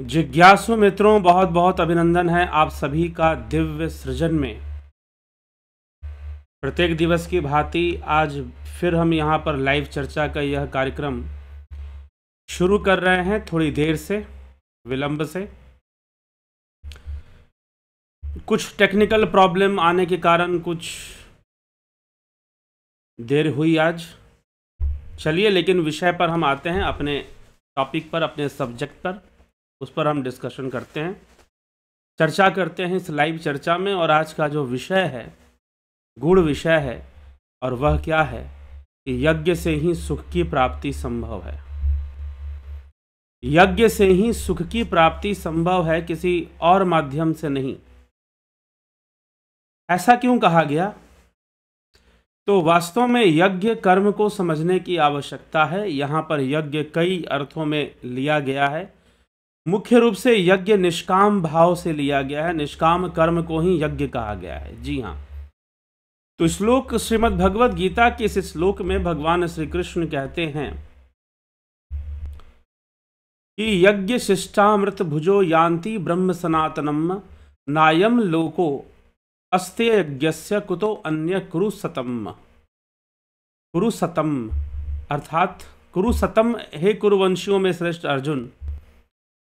जिज्ञासु मित्रों बहुत बहुत अभिनंदन है आप सभी का दिव्य सृजन में प्रत्येक दिवस की भांति आज फिर हम यहाँ पर लाइव चर्चा का यह कार्यक्रम शुरू कर रहे हैं थोड़ी देर से विलंब से कुछ टेक्निकल प्रॉब्लम आने के कारण कुछ देर हुई आज चलिए लेकिन विषय पर हम आते हैं अपने टॉपिक पर अपने सब्जेक्ट पर उस पर हम डिस्कशन करते हैं चर्चा करते हैं इस लाइव चर्चा में और आज का जो विषय है गुड़ विषय है और वह क्या है कि यज्ञ से ही सुख की प्राप्ति संभव है यज्ञ से ही सुख की प्राप्ति संभव है किसी और माध्यम से नहीं ऐसा क्यों कहा गया तो वास्तव में यज्ञ कर्म को समझने की आवश्यकता है यहां पर यज्ञ कई अर्थों में लिया गया है मुख्य रूप से यज्ञ निष्काम भाव से लिया गया है निष्काम कर्म को ही यज्ञ कहा गया है जी हाँ तो श्लोक श्रीमद भगवत गीता के इस श्लोक में भगवान श्री कृष्ण कहते हैं कि यज्ञ शिष्टामृत भुजो यान्ति ब्रह्म सनातनम नायम लोको अस्ते यज्ञस्य कुतो अन्य कुरुसतम कुरुसतम अर्थात कुरुसतम हे कुरुवंशियों में श्रेष्ठ अर्जुन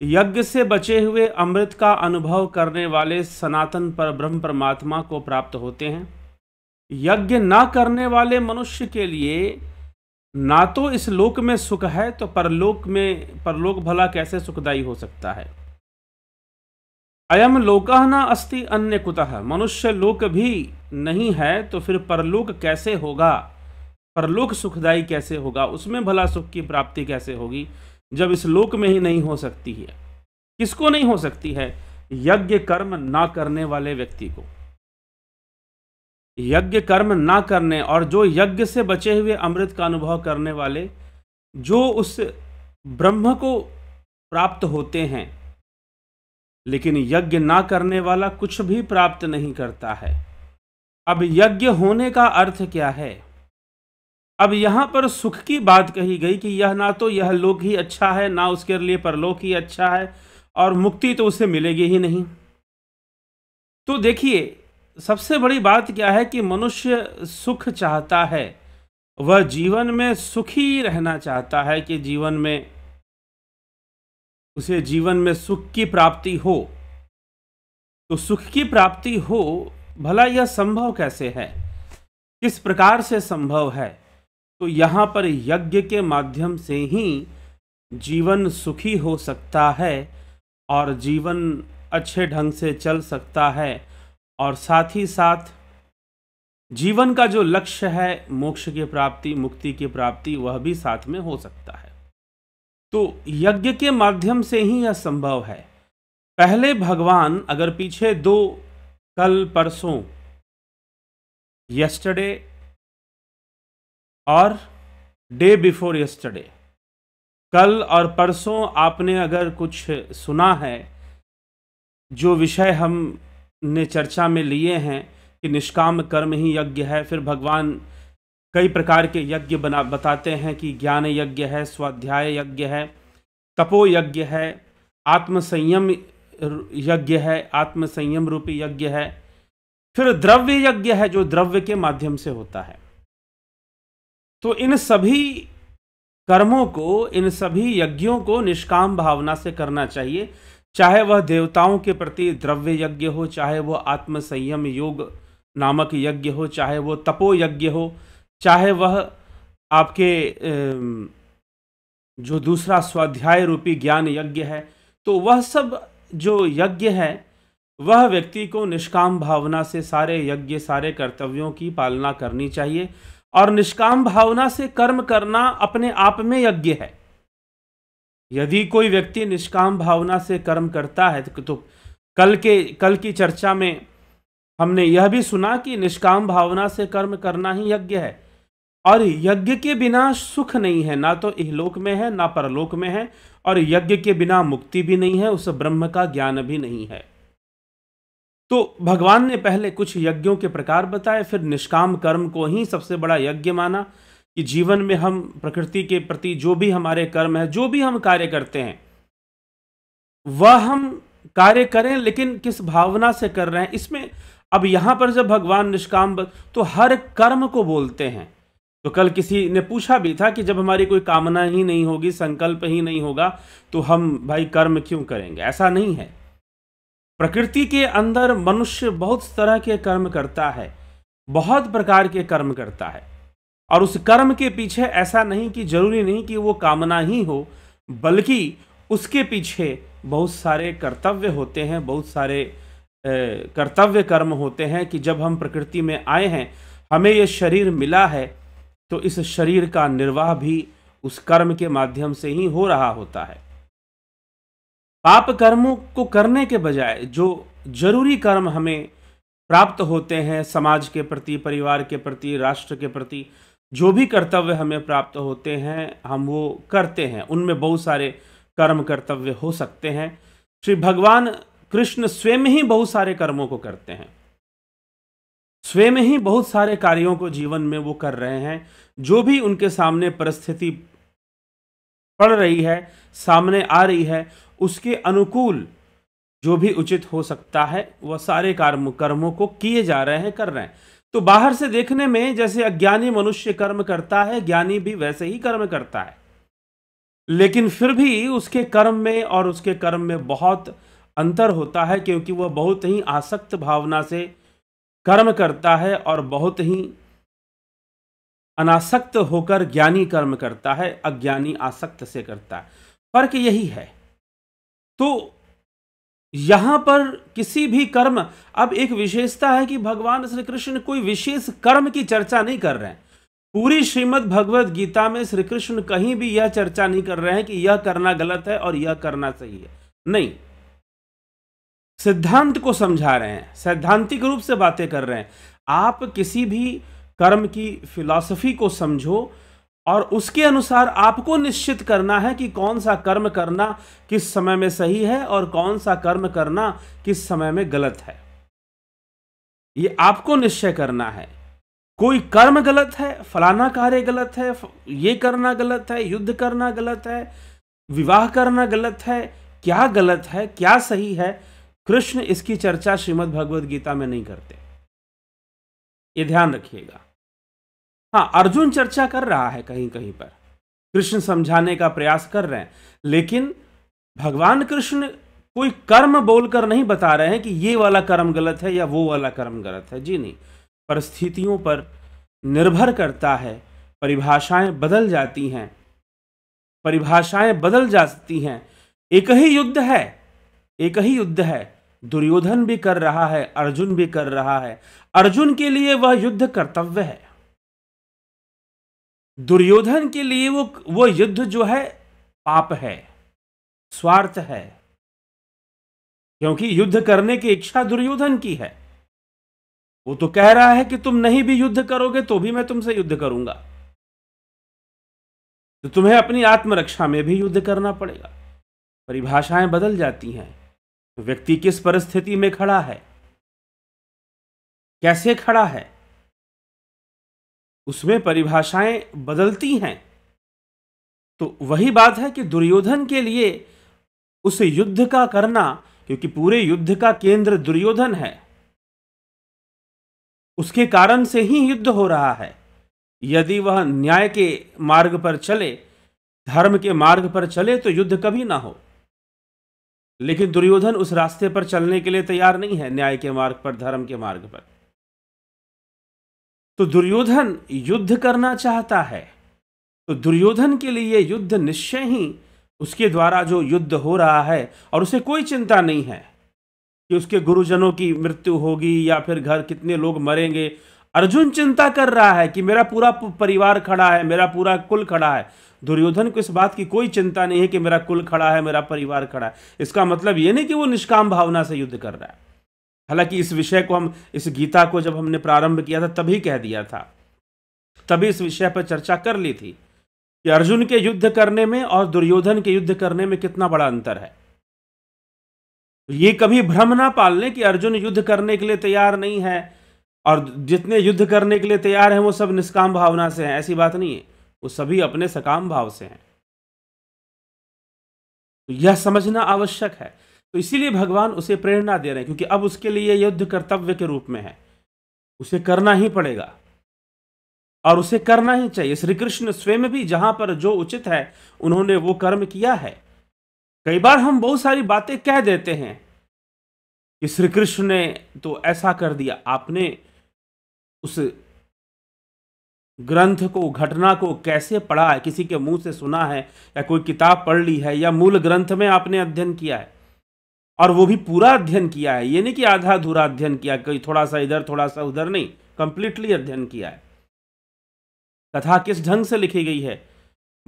यज्ञ से बचे हुए अमृत का अनुभव करने वाले सनातन पर ब्रह्म परमात्मा को प्राप्त होते हैं यज्ञ ना करने वाले मनुष्य के लिए ना तो इस लोक में सुख है तो परलोक में परलोक भला कैसे सुखदायी हो सकता है अयम लोकः न अस्ति अन्य कुतः मनुष्य लोक भी नहीं है तो फिर परलोक कैसे होगा परलोक सुखदायी कैसे होगा उसमें भला सुख की प्राप्ति कैसे होगी जब इस लोक में ही नहीं हो सकती है किसको नहीं हो सकती है यज्ञ कर्म ना करने वाले व्यक्ति को यज्ञ कर्म ना करने और जो यज्ञ से बचे हुए अमृत का अनुभव करने वाले जो उस ब्रह्म को प्राप्त होते हैं लेकिन यज्ञ ना करने वाला कुछ भी प्राप्त नहीं करता है अब यज्ञ होने का अर्थ क्या है अब यहाँ पर सुख की बात कही गई कि यह ना तो यह लोक ही अच्छा है ना उसके लिए परलोक ही अच्छा है और मुक्ति तो उसे मिलेगी ही नहीं तो देखिए सबसे बड़ी बात क्या है कि मनुष्य सुख चाहता है वह जीवन में सुखी रहना चाहता है कि जीवन में उसे जीवन में सुख की प्राप्ति हो तो सुख की प्राप्ति हो भला यह संभव कैसे है किस प्रकार से संभव है तो यहाँ पर यज्ञ के माध्यम से ही जीवन सुखी हो सकता है और जीवन अच्छे ढंग से चल सकता है और साथ ही साथ जीवन का जो लक्ष्य है मोक्ष की प्राप्ति मुक्ति की प्राप्ति वह भी साथ में हो सकता है तो यज्ञ के माध्यम से ही यह संभव है पहले भगवान अगर पीछे दो कल परसों यस्टरडे और डे बिफोर यस्टरडे कल और परसों आपने अगर कुछ सुना है जो विषय हम ने चर्चा में लिए हैं कि निष्काम कर्म ही यज्ञ है फिर भगवान कई प्रकार के यज्ञ बना बताते हैं कि ज्ञान यज्ञ है स्वाध्याय यज्ञ है तपो यज्ञ है आत्मसंयम यज्ञ है आत्मसंयम रूपी यज्ञ है फिर द्रव्य यज्ञ है जो द्रव्य के माध्यम से होता है तो इन सभी कर्मों को इन सभी यज्ञों को निष्काम भावना से करना चाहिए चाहे वह देवताओं के प्रति द्रव्य यज्ञ हो चाहे वह आत्मसंयम योग नामक यज्ञ हो चाहे वह तपो यज्ञ हो चाहे वह आपके जो दूसरा स्वाध्याय रूपी ज्ञान यज्ञ है तो वह सब जो यज्ञ है वह व्यक्ति को निष्काम भावना से सारे यज्ञ सारे कर्तव्यों की पालना करनी चाहिए और निष्काम भावना से कर्म करना अपने आप में यज्ञ है यदि कोई व्यक्ति निष्काम भावना से कर्म करता है तो कल के कल की चर्चा में हमने यह भी सुना कि निष्काम भावना से कर्म करना ही यज्ञ है और यज्ञ के बिना सुख नहीं है ना तो इहलोक में है ना परलोक में है और यज्ञ के बिना मुक्ति भी नहीं है उस ब्रह्म का ज्ञान भी नहीं है तो भगवान ने पहले कुछ यज्ञों के प्रकार बताए फिर निष्काम कर्म को ही सबसे बड़ा यज्ञ माना कि जीवन में हम प्रकृति के प्रति जो भी हमारे कर्म है जो भी हम कार्य करते हैं वह हम कार्य करें लेकिन किस भावना से कर रहे हैं इसमें अब यहां पर जब भगवान निष्काम तो हर कर्म को बोलते हैं तो कल किसी ने पूछा भी था कि जब हमारी कोई कामना ही नहीं होगी संकल्प ही नहीं होगा तो हम भाई कर्म क्यों करेंगे ऐसा नहीं है प्रकृति के अंदर मनुष्य बहुत तरह के कर्म करता है बहुत प्रकार के कर्म करता है और उस कर्म के पीछे ऐसा नहीं कि जरूरी नहीं कि वो कामना ही हो बल्कि उसके पीछे बहुत सारे कर्तव्य होते हैं बहुत सारे कर्तव्य कर्म होते हैं कि जब हम प्रकृति में आए हैं हमें ये शरीर मिला है तो इस शरीर का निर्वाह भी उस कर्म के माध्यम से ही हो रहा होता है पाप कर्मों को करने के बजाय जो जरूरी कर्म हमें प्राप्त होते हैं समाज के प्रति परिवार के प्रति राष्ट्र के प्रति जो भी कर्तव्य हमें प्राप्त होते हैं हम वो करते हैं उनमें बहुत सारे कर्म कर्तव्य हो सकते हैं श्री भगवान कृष्ण स्वयं ही बहुत सारे कर्मों को करते हैं स्वयं ही बहुत सारे कार्यों को जीवन में वो कर रहे हैं जो भी उनके सामने परिस्थिति पड़ रही है सामने आ रही है उसके अनुकूल जो भी उचित हो सकता है वह सारे कर्म कर्मों को किए जा रहे हैं कर रहे हैं तो बाहर से देखने में जैसे अज्ञानी मनुष्य कर्म करता है ज्ञानी भी वैसे ही कर्म करता है लेकिन फिर भी उसके कर्म में और उसके कर्म में बहुत अंतर होता है क्योंकि वह बहुत ही आसक्त भावना से कर्म करता है और बहुत ही अनासक्त होकर ज्ञानी कर्म करता है अज्ञानी आसक्त से करता है फर्क यही है तो यहां पर किसी भी कर्म अब एक विशेषता है कि भगवान श्री कृष्ण कोई विशेष कर्म की चर्चा नहीं कर रहे हैं पूरी श्रीमद् भगवद गीता में श्री कृष्ण कहीं भी यह चर्चा नहीं कर रहे हैं कि यह करना गलत है और यह करना सही है नहीं सिद्धांत को समझा रहे हैं सैद्धांतिक रूप से बातें कर रहे हैं आप किसी भी कर्म की फिलॉसफी को समझो और उसके अनुसार आपको निश्चित करना है कि कौन सा कर्म करना किस समय में सही है और कौन सा कर्म करना किस समय में गलत है ये आपको निश्चय करना है कोई कर्म गलत है फलाना कार्य गलत है ये करना गलत है युद्ध करना गलत है विवाह करना गलत है क्या गलत है क्या सही है कृष्ण इसकी चर्चा श्रीमद् भगवद गीता में नहीं करते ये ध्यान रखिएगा हाँ अर्जुन चर्चा कर रहा है कहीं कहीं पर कृष्ण समझाने का प्रयास कर रहे हैं लेकिन भगवान कृष्ण कोई कर्म बोलकर नहीं बता रहे हैं कि ये वाला कर्म गलत है या वो वाला कर्म गलत है जी नहीं परिस्थितियों पर निर्भर करता है परिभाषाएं बदल जाती हैं परिभाषाएं बदल जाती हैं एक ही युद्ध है एक ही युद्ध है दुर्योधन भी कर रहा है अर्जुन भी कर रहा है अर्जुन के लिए वह युद्ध कर्तव्य है दुर्योधन के लिए वो वो युद्ध जो है पाप है स्वार्थ है क्योंकि युद्ध करने की इच्छा दुर्योधन की है वो तो कह रहा है कि तुम नहीं भी युद्ध करोगे तो भी मैं तुमसे युद्ध करूंगा तो तुम्हें अपनी आत्मरक्षा में भी युद्ध करना पड़ेगा परिभाषाएं बदल जाती हैं तो व्यक्ति किस परिस्थिति में खड़ा है कैसे खड़ा है उसमें परिभाषाएं बदलती हैं तो वही बात है कि दुर्योधन के लिए उस युद्ध का करना क्योंकि पूरे युद्ध का केंद्र दुर्योधन है उसके कारण से ही युद्ध हो रहा है यदि वह न्याय के मार्ग पर चले धर्म के मार्ग पर चले तो युद्ध कभी ना हो लेकिन दुर्योधन उस रास्ते पर चलने के लिए तैयार नहीं है न्याय के मार्ग पर धर्म के मार्ग पर तो दुर्योधन युद्ध करना चाहता है तो दुर्योधन के लिए युद्ध निश्चय ही उसके द्वारा जो युद्ध हो रहा है और उसे कोई चिंता नहीं है कि उसके गुरुजनों की मृत्यु होगी या फिर घर कितने लोग मरेंगे अर्जुन चिंता कर रहा है कि मेरा पूरा परिवार खड़ा है मेरा पूरा कुल खड़ा है दुर्योधन को इस बात की कोई चिंता नहीं है कि मेरा कुल खड़ा है मेरा परिवार खड़ा है इसका मतलब ये नहीं कि वो निष्काम भावना से युद्ध कर रहा है हालांकि इस विषय को हम इस गीता को जब हमने प्रारंभ किया था तभी कह दिया था तभी इस विषय पर चर्चा कर ली थी कि अर्जुन के युद्ध करने में और दुर्योधन के युद्ध करने में कितना बड़ा अंतर है ये कभी भ्रम ना पाल लें कि अर्जुन युद्ध करने के लिए तैयार नहीं है और जितने युद्ध करने के लिए तैयार हैं वो सब निष्काम भावना से हैं ऐसी बात नहीं है वो सभी अपने सकाम भाव से हैं यह समझना आवश्यक है तो इसीलिए भगवान उसे प्रेरणा दे रहे हैं क्योंकि अब उसके लिए युद्ध कर्तव्य के रूप में है उसे करना ही पड़ेगा और उसे करना ही चाहिए श्री कृष्ण स्वयं भी जहां पर जो उचित है उन्होंने वो कर्म किया है कई बार हम बहुत सारी बातें कह देते हैं कि श्री कृष्ण ने तो ऐसा कर दिया आपने उस ग्रंथ को घटना को कैसे पढ़ा है किसी के मुंह से सुना है या कोई किताब पढ़ ली है या मूल ग्रंथ में आपने अध्ययन किया है और वो भी पूरा अध्ययन किया है ये नहीं कि आधा अधूरा अध्ययन किया कोई थोड़ा सा इधर थोड़ा सा उधर नहीं कंप्लीटली अध्ययन किया है कथा किस ढंग से लिखी गई है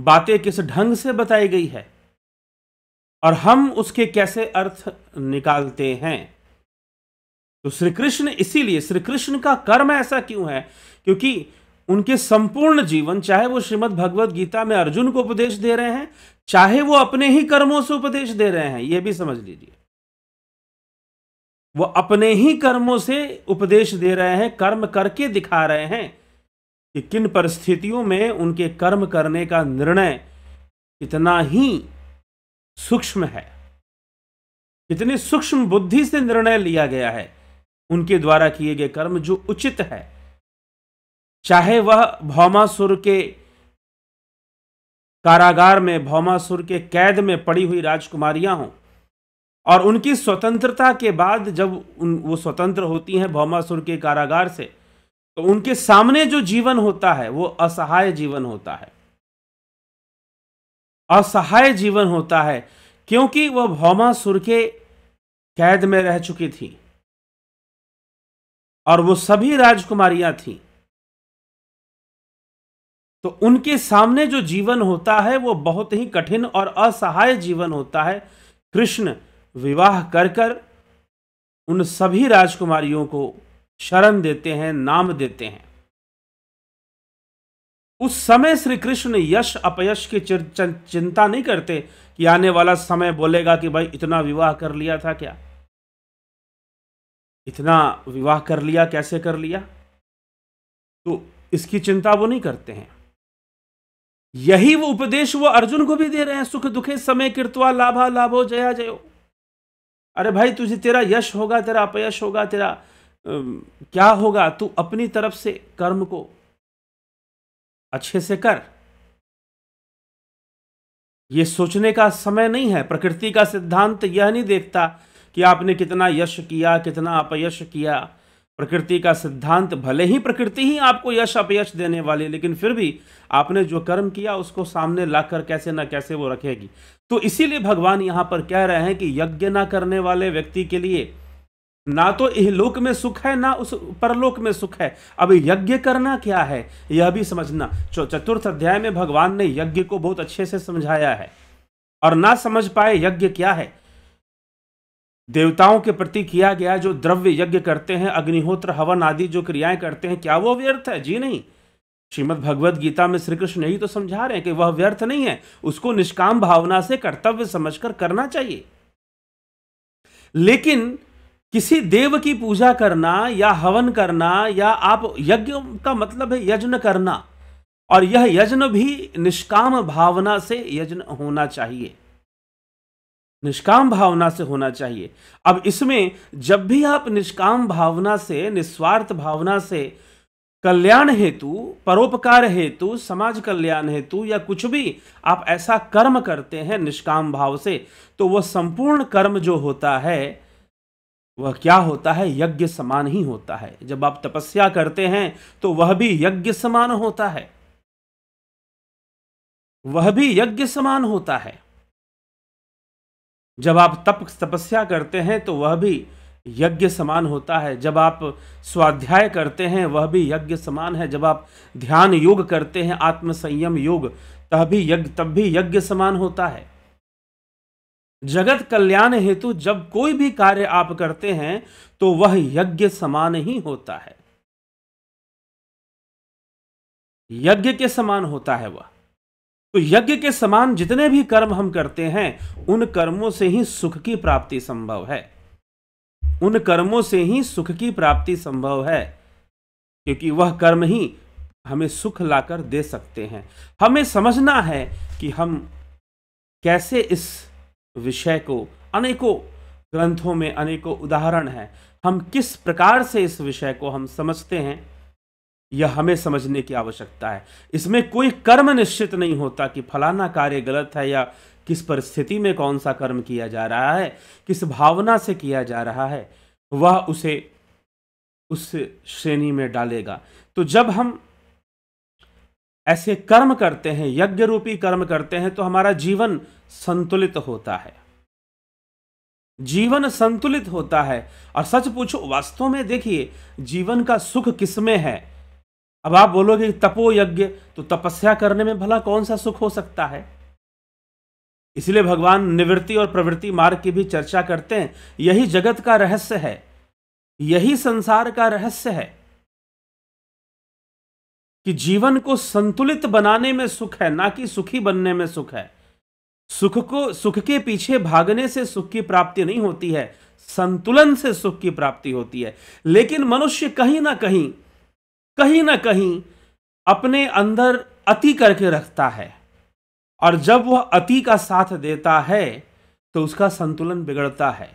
बातें किस ढंग से बताई गई है और हम उसके कैसे अर्थ निकालते हैं तो श्री कृष्ण इसीलिए श्री कृष्ण का कर्म ऐसा क्यों है क्योंकि उनके संपूर्ण जीवन चाहे वो श्रीमद् भगवत गीता में अर्जुन को उपदेश दे रहे हैं चाहे वो अपने ही कर्मों से उपदेश दे रहे हैं यह भी समझ लीजिए वो अपने ही कर्मों से उपदेश दे रहे हैं कर्म करके दिखा रहे हैं कि किन परिस्थितियों में उनके कर्म करने का निर्णय कितना ही सूक्ष्म है कितनी सूक्ष्म बुद्धि से निर्णय लिया गया है उनके द्वारा किए गए कर्म जो उचित है चाहे वह भौमासुर के कारागार में भौमासुर के कैद में पड़ी हुई राजकुमारियां हों और उनकी स्वतंत्रता के बाद जब उन वो स्वतंत्र होती हैं भौमासुर के कारागार से तो उनके सामने जो जीवन होता है वो असहाय जीवन होता है असहाय जीवन होता है क्योंकि वह भौमासुर के कैद में रह चुकी थी और वो सभी राजकुमारियां थीं तो उनके सामने जो जीवन होता है वो बहुत ही कठिन और असहाय जीवन होता है कृष्ण विवाह कर कर उन सभी राजकुमारियों को शरण देते हैं नाम देते हैं उस समय श्री कृष्ण यश अपयश की चिंता नहीं करते कि आने वाला समय बोलेगा कि भाई इतना विवाह कर लिया था क्या इतना विवाह कर लिया कैसे कर लिया तो इसकी चिंता वो नहीं करते हैं यही वो उपदेश वो अर्जुन को भी दे रहे हैं सुख दुखे समय कृतवा लाभा लाभो जया जयो अरे भाई तुझे तेरा यश होगा तेरा अपयश होगा तेरा आ, क्या होगा तू अपनी तरफ से कर्म को अच्छे से कर ये सोचने का समय नहीं है प्रकृति का सिद्धांत यह नहीं देखता कि आपने कितना यश किया कितना अपयश किया प्रकृति का सिद्धांत भले ही प्रकृति ही आपको यश अपयश देने वाली लेकिन फिर भी आपने जो कर्म किया उसको सामने लाकर कैसे ना कैसे वो रखेगी तो इसीलिए भगवान यहां पर कह रहे हैं कि यज्ञ ना करने वाले व्यक्ति के लिए ना तो यह लोक में सुख है ना उस परलोक में सुख है अब यज्ञ करना क्या है यह भी समझना चतुर्थ अध्याय में भगवान ने यज्ञ को बहुत अच्छे से समझाया है और ना समझ पाए यज्ञ क्या है देवताओं के प्रति किया गया जो द्रव्य यज्ञ करते हैं अग्निहोत्र हवन आदि जो क्रियाएं करते हैं क्या वो व्यर्थ है जी नहीं श्रीमद् भगवद गीता में श्री कृष्ण यही तो समझा रहे हैं कि वह व्यर्थ नहीं है उसको निष्काम भावना से कर्तव्य समझकर करना चाहिए लेकिन किसी देव की पूजा करना या हवन करना या आप यज्ञ का मतलब है यज्ञ करना और यह यज्ञ भी निष्काम भावना से यज्ञ होना चाहिए निष्काम भावना से होना चाहिए अब इसमें जब भी आप निष्काम भावना से निस्वार्थ भावना से कल्याण हेतु परोपकार हेतु समाज कल्याण हेतु या कुछ भी आप ऐसा कर्म करते हैं निष्काम भाव से तो वह संपूर्ण कर्म जो होता है वह क्या होता है यज्ञ समान ही होता है जब आप तपस्या करते हैं तो वह भी यज्ञ समान होता है वह भी यज्ञ समान होता है जब आप तप तपस्या करते हैं तो वह भी यज्ञ समान होता है जब आप स्वाध्याय करते हैं वह भी यज्ञ समान है जब आप ध्यान योग करते हैं आत्म संयम योग तब भी यज्ञ तब भी यज्ञ समान होता है जगत कल्याण हेतु जब कोई भी कार्य आप करते हैं तो वह यज्ञ समान ही होता है यज्ञ के समान होता है वह तो यज्ञ के समान जितने भी कर्म हम करते हैं उन कर्मों से ही सुख की प्राप्ति संभव है उन कर्मों से ही सुख की प्राप्ति संभव है क्योंकि वह कर्म ही हमें सुख लाकर दे सकते हैं हमें समझना है कि हम कैसे इस विषय को अनेकों ग्रंथों में अनेकों उदाहरण हैं हम किस प्रकार से इस विषय को हम समझते हैं यह हमें समझने की आवश्यकता है इसमें कोई कर्म निश्चित नहीं होता कि फलाना कार्य गलत है या किस परिस्थिति में कौन सा कर्म किया जा रहा है किस भावना से किया जा रहा है वह उसे उस श्रेणी में डालेगा तो जब हम ऐसे कर्म करते हैं यज्ञ रूपी कर्म करते हैं तो हमारा जीवन संतुलित होता है जीवन संतुलित होता है और सच पूछो वास्तव में देखिए जीवन का सुख किसमें है अब आप बोलोगे तपो यज्ञ तो तपस्या करने में भला कौन सा सुख हो सकता है इसलिए भगवान निवृत्ति और प्रवृत्ति मार्ग की भी चर्चा करते हैं यही जगत का रहस्य है यही संसार का रहस्य है कि जीवन को संतुलित बनाने में सुख है ना कि सुखी बनने में सुख है सुख को सुख के पीछे भागने से सुख की प्राप्ति नहीं होती है संतुलन से सुख की प्राप्ति होती है लेकिन मनुष्य कहीं ना कहीं कहीं ना कहीं अपने अंदर अति करके रखता है और जब वह अति का साथ देता है तो उसका संतुलन बिगड़ता है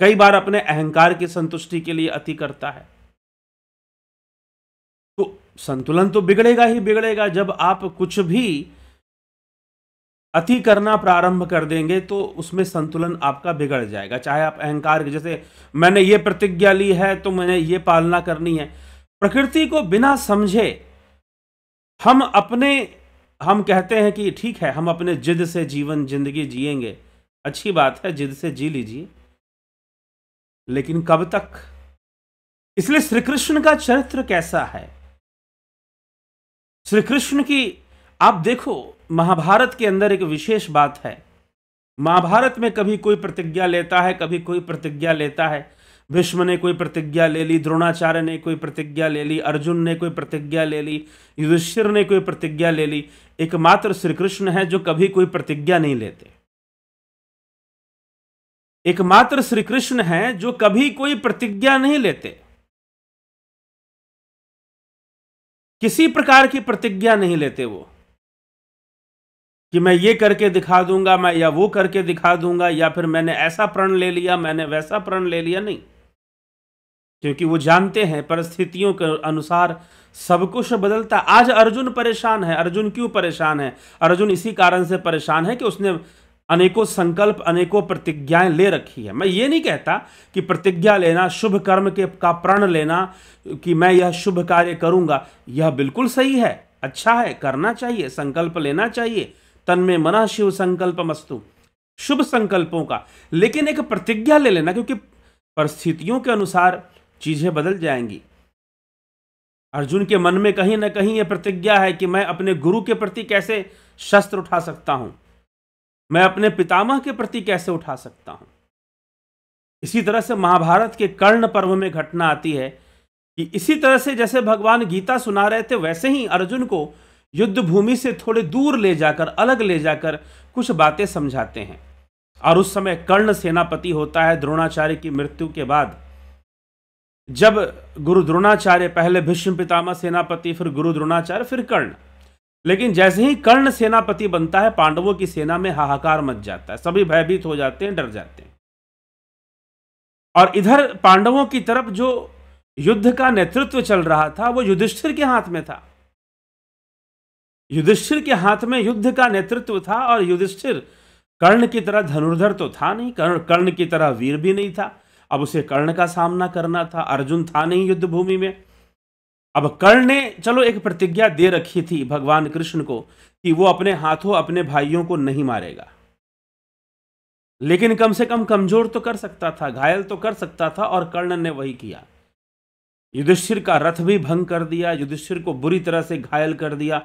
कई बार अपने अहंकार की संतुष्टि के लिए अति करता है तो संतुलन तो बिगड़ेगा ही बिगड़ेगा जब आप कुछ भी अति करना प्रारंभ कर देंगे तो उसमें संतुलन आपका बिगड़ जाएगा चाहे आप अहंकार जैसे मैंने ये प्रतिज्ञा ली है तो मैंने ये पालना करनी है प्रकृति को बिना समझे हम अपने हम कहते हैं कि ठीक है हम अपने जिद से जीवन जिंदगी जिएंगे अच्छी बात है जिद से जी लीजिए लेकिन कब तक इसलिए श्री कृष्ण का चरित्र कैसा है श्री कृष्ण की आप देखो महाभारत के अंदर एक विशेष बात है महाभारत में कभी कोई प्रतिज्ञा लेता है कभी कोई प्रतिज्ञा लेता है भीष्म ने कोई प्रतिज्ञा ले ली द्रोणाचार्य ने कोई प्रतिज्ञा ले ली अर्जुन ने कोई प्रतिज्ञा ले ली युधिष्ठिर ने कोई प्रतिज्ञा ले ली एकमात्र श्री कृष्ण है जो कभी कोई प्रतिज्ञा नहीं लेते एकमात्र श्री कृष्ण है जो कभी कोई प्रतिज्ञा नहीं लेते किसी प्रकार की प्रतिज्ञा नहीं लेते वो कि मैं ये करके दिखा दूंगा मैं या वो करके दिखा दूंगा या फिर मैंने ऐसा प्रण ले लिया मैंने वैसा प्रण ले लिया नहीं क्योंकि वो जानते हैं परिस्थितियों के अनुसार सब कुछ बदलता आज अर्जुन परेशान है अर्जुन क्यों परेशान है अर्जुन इसी कारण से परेशान है कि उसने अनेकों संकल्प अनेकों प्रतिज्ञाएं ले रखी है मैं ये नहीं कहता कि प्रतिज्ञा लेना शुभ कर्म के का प्रण लेना कि मैं यह शुभ कार्य करूंगा यह बिल्कुल सही है अच्छा है करना चाहिए संकल्प लेना चाहिए तन में मना शिव संकल्प मस्तु शुभ संकल्पों का लेकिन एक प्रतिज्ञा ले लेना क्योंकि परिस्थितियों के अनुसार चीज़ें बदल जाएंगी अर्जुन के मन में कहीं ना कहीं यह प्रतिज्ञा है कि मैं अपने गुरु के प्रति कैसे शस्त्र उठा सकता हूं मैं अपने पितामह के प्रति कैसे उठा सकता हूं इसी तरह से महाभारत के कर्ण पर्व में घटना आती है कि इसी तरह से जैसे भगवान गीता सुना रहे थे वैसे ही अर्जुन को युद्ध भूमि से थोड़े दूर ले जाकर अलग ले जाकर कुछ बातें समझाते हैं और उस समय कर्ण सेनापति होता है द्रोणाचार्य की मृत्यु के बाद जब गुरु द्रोणाचार्य पहले भीष्म पितामह सेनापति फिर गुरु द्रोणाचार्य फिर कर्ण लेकिन जैसे ही कर्ण सेनापति बनता है पांडवों की सेना में हाहाकार मच जाता है सभी भयभीत हो जाते हैं डर जाते हैं और इधर पांडवों की तरफ जो युद्ध का नेतृत्व चल रहा था वो युधिष्ठिर के हाथ में था युधिष्ठिर के हाथ में युद्ध का नेतृत्व था और युधिष्ठिर कर्ण की तरह धनुर्धर तो था नहीं कर्ण कर्ण की तरह वीर भी नहीं था अब उसे कर्ण का सामना करना था अर्जुन था नहीं युद्ध भूमि में अब कर्ण ने चलो एक प्रतिज्ञा दे रखी थी भगवान कृष्ण को कि वो अपने हाथों अपने भाइयों को नहीं मारेगा लेकिन कम से कम कमजोर तो कर सकता था घायल तो कर सकता था और कर्ण ने वही किया युधिष्ठिर का रथ भी भंग कर दिया युधिष्ठिर को बुरी तरह से घायल कर दिया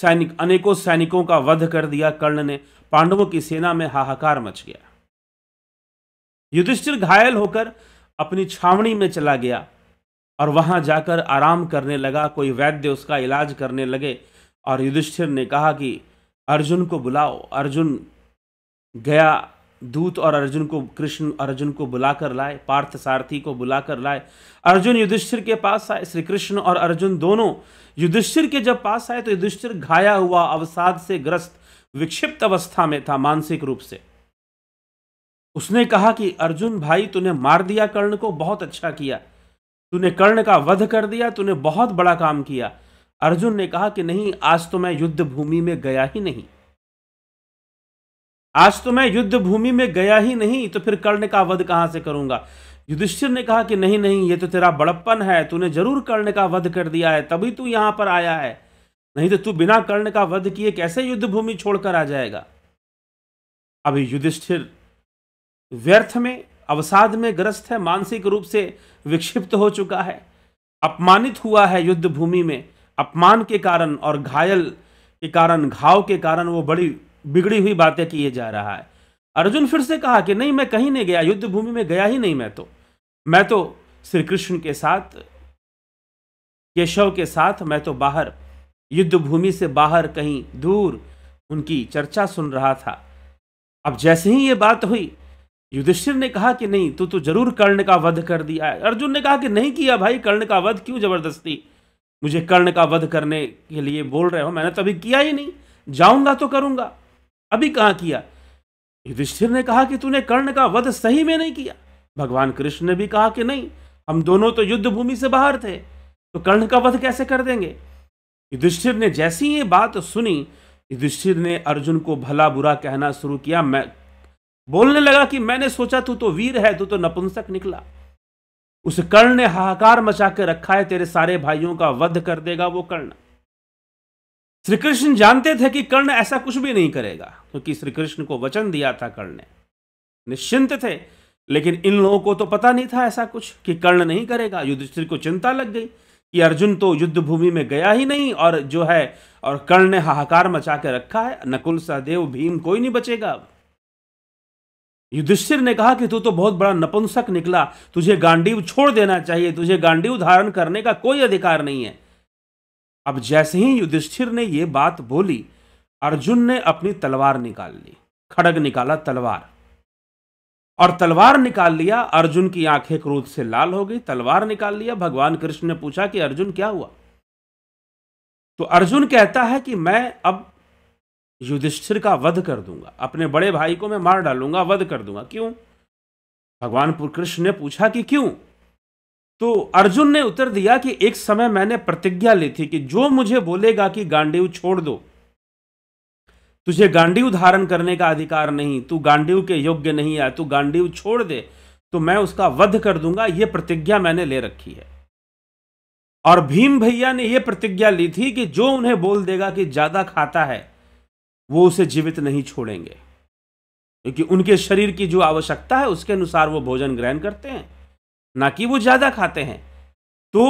सैनिक अनेकों सैनिकों का वध कर दिया कर्ण ने पांडवों की सेना में हाहाकार मच गया युधिष्ठिर घायल होकर अपनी छावनी में चला गया और वहां जाकर आराम करने लगा कोई वैद्य उसका इलाज करने लगे और युधिष्ठिर ने कहा कि अर्जुन को बुलाओ अर्जुन गया दूत और अर्जुन को कृष्ण अर्जुन को बुलाकर लाए पार्थ सारथी को बुलाकर लाए अर्जुन युधिष्ठिर के पास आए श्री कृष्ण और अर्जुन दोनों युधिष्ठिर के जब पास आए तो युधिष्ठिर घाया हुआ अवसाद से ग्रस्त विक्षिप्त अवस्था में था मानसिक रूप से उसने कहा कि अर्जुन भाई तूने मार दिया कर्ण को बहुत अच्छा किया तूने कर्ण का वध कर दिया तूने बहुत बड़ा काम किया अर्जुन ने कहा कि नहीं आज तो मैं युद्ध भूमि में गया ही नहीं आज तो मैं युद्ध भूमि में गया ही नहीं तो फिर कर्ण का वध कहां से करूंगा युधिष्ठिर ने कहा कि नहीं नहीं ये तो तेरा बड़प्पन है तूने जरूर कर्ण का वध कर दिया है तभी तू यहां पर आया है नहीं तो तू बिना कर्ण का वध किए कैसे युद्ध भूमि छोड़कर आ जाएगा अभी युधिष्ठिर व्यर्थ में अवसाद में ग्रस्त है मानसिक रूप से विक्षिप्त हो चुका है अपमानित हुआ है युद्ध भूमि में अपमान के कारण और घायल के कारण घाव के कारण वो बड़ी बिगड़ी हुई बातें किए जा रहा है अर्जुन फिर से कहा कि नहीं मैं कहीं नहीं गया युद्ध भूमि में गया ही नहीं मैं तो मैं तो श्री कृष्ण के साथ केशव के साथ मैं तो बाहर युद्ध भूमि से बाहर कहीं दूर उनकी चर्चा सुन रहा था अब जैसे ही ये बात हुई युधिष्ठिर ने कहा कि नहीं तू तो जरूर कर्ण का वध कर दिया है अर्जुन ने कहा कि नहीं किया भाई कर्ण का वध क्यों जबरदस्ती मुझे कर्ण का वध करने के लिए बोल रहे हो मैंने तो अभी किया ही नहीं जाऊंगा तो करूंगा अभी कहाँ किया युधिष्ठिर ने कहा कि तूने कर्ण का वध सही में नहीं किया भगवान कृष्ण ने भी कहा कि नहीं हम दोनों तो युद्ध भूमि से बाहर थे तो कर्ण का वध कैसे कर देंगे युधिष्ठिर ने जैसी ये बात सुनी युधिष्ठिर ने अर्जुन को भला बुरा कहना शुरू किया मैं बोलने लगा कि मैंने सोचा तू तो वीर है तू तो नपुंसक निकला उस कर्ण ने हाहाकार मचा के रखा है तेरे सारे भाइयों का वध कर देगा वो कर्ण श्री कृष्ण जानते थे कि कर्ण ऐसा कुछ भी नहीं करेगा क्योंकि श्री कृष्ण को वचन दिया था कर्ण ने निश्चिंत थे लेकिन इन लोगों को तो पता नहीं था ऐसा कुछ कि कर्ण नहीं करेगा युधिष्ठिर को चिंता लग गई कि अर्जुन तो युद्ध भूमि में गया ही नहीं और जो है और कर्ण ने हाहाकार मचा के रखा है नकुल सहदेव भीम कोई नहीं बचेगा अब युधिष्ठिर ने कहा कि तू तो बहुत बड़ा नपुंसक निकला तुझे गांडीव छोड़ देना चाहिए तुझे गांडीव धारण करने का कोई अधिकार नहीं है अब जैसे ही युधिष्ठिर ने यह बात बोली अर्जुन ने अपनी तलवार निकाल ली खड़ग निकाला तलवार और तलवार निकाल लिया अर्जुन की आंखें क्रोध से लाल हो गई तलवार निकाल लिया भगवान कृष्ण ने पूछा कि अर्जुन क्या हुआ तो अर्जुन कहता है कि मैं अब युधिष्ठिर का वध कर दूंगा अपने बड़े भाई को मैं मार डालूंगा वध कर दूंगा क्यों भगवान कृष्ण ने पूछा कि क्यों तो अर्जुन ने उत्तर दिया कि एक समय मैंने प्रतिज्ञा ली थी कि जो मुझे बोलेगा कि गांडीव छोड़ दो तुझे गांडीव धारण करने का अधिकार नहीं तू गांडीव के योग्य नहीं है तू गांडीव छोड़ दे तो मैं उसका वध कर दूंगा यह प्रतिज्ञा मैंने ले रखी है और भीम भैया ने यह प्रतिज्ञा ली थी कि जो उन्हें बोल देगा कि ज्यादा खाता है वो उसे जीवित नहीं छोड़ेंगे क्योंकि उनके शरीर की जो आवश्यकता है उसके अनुसार वो भोजन ग्रहण करते हैं ना कि वो ज़्यादा खाते हैं तो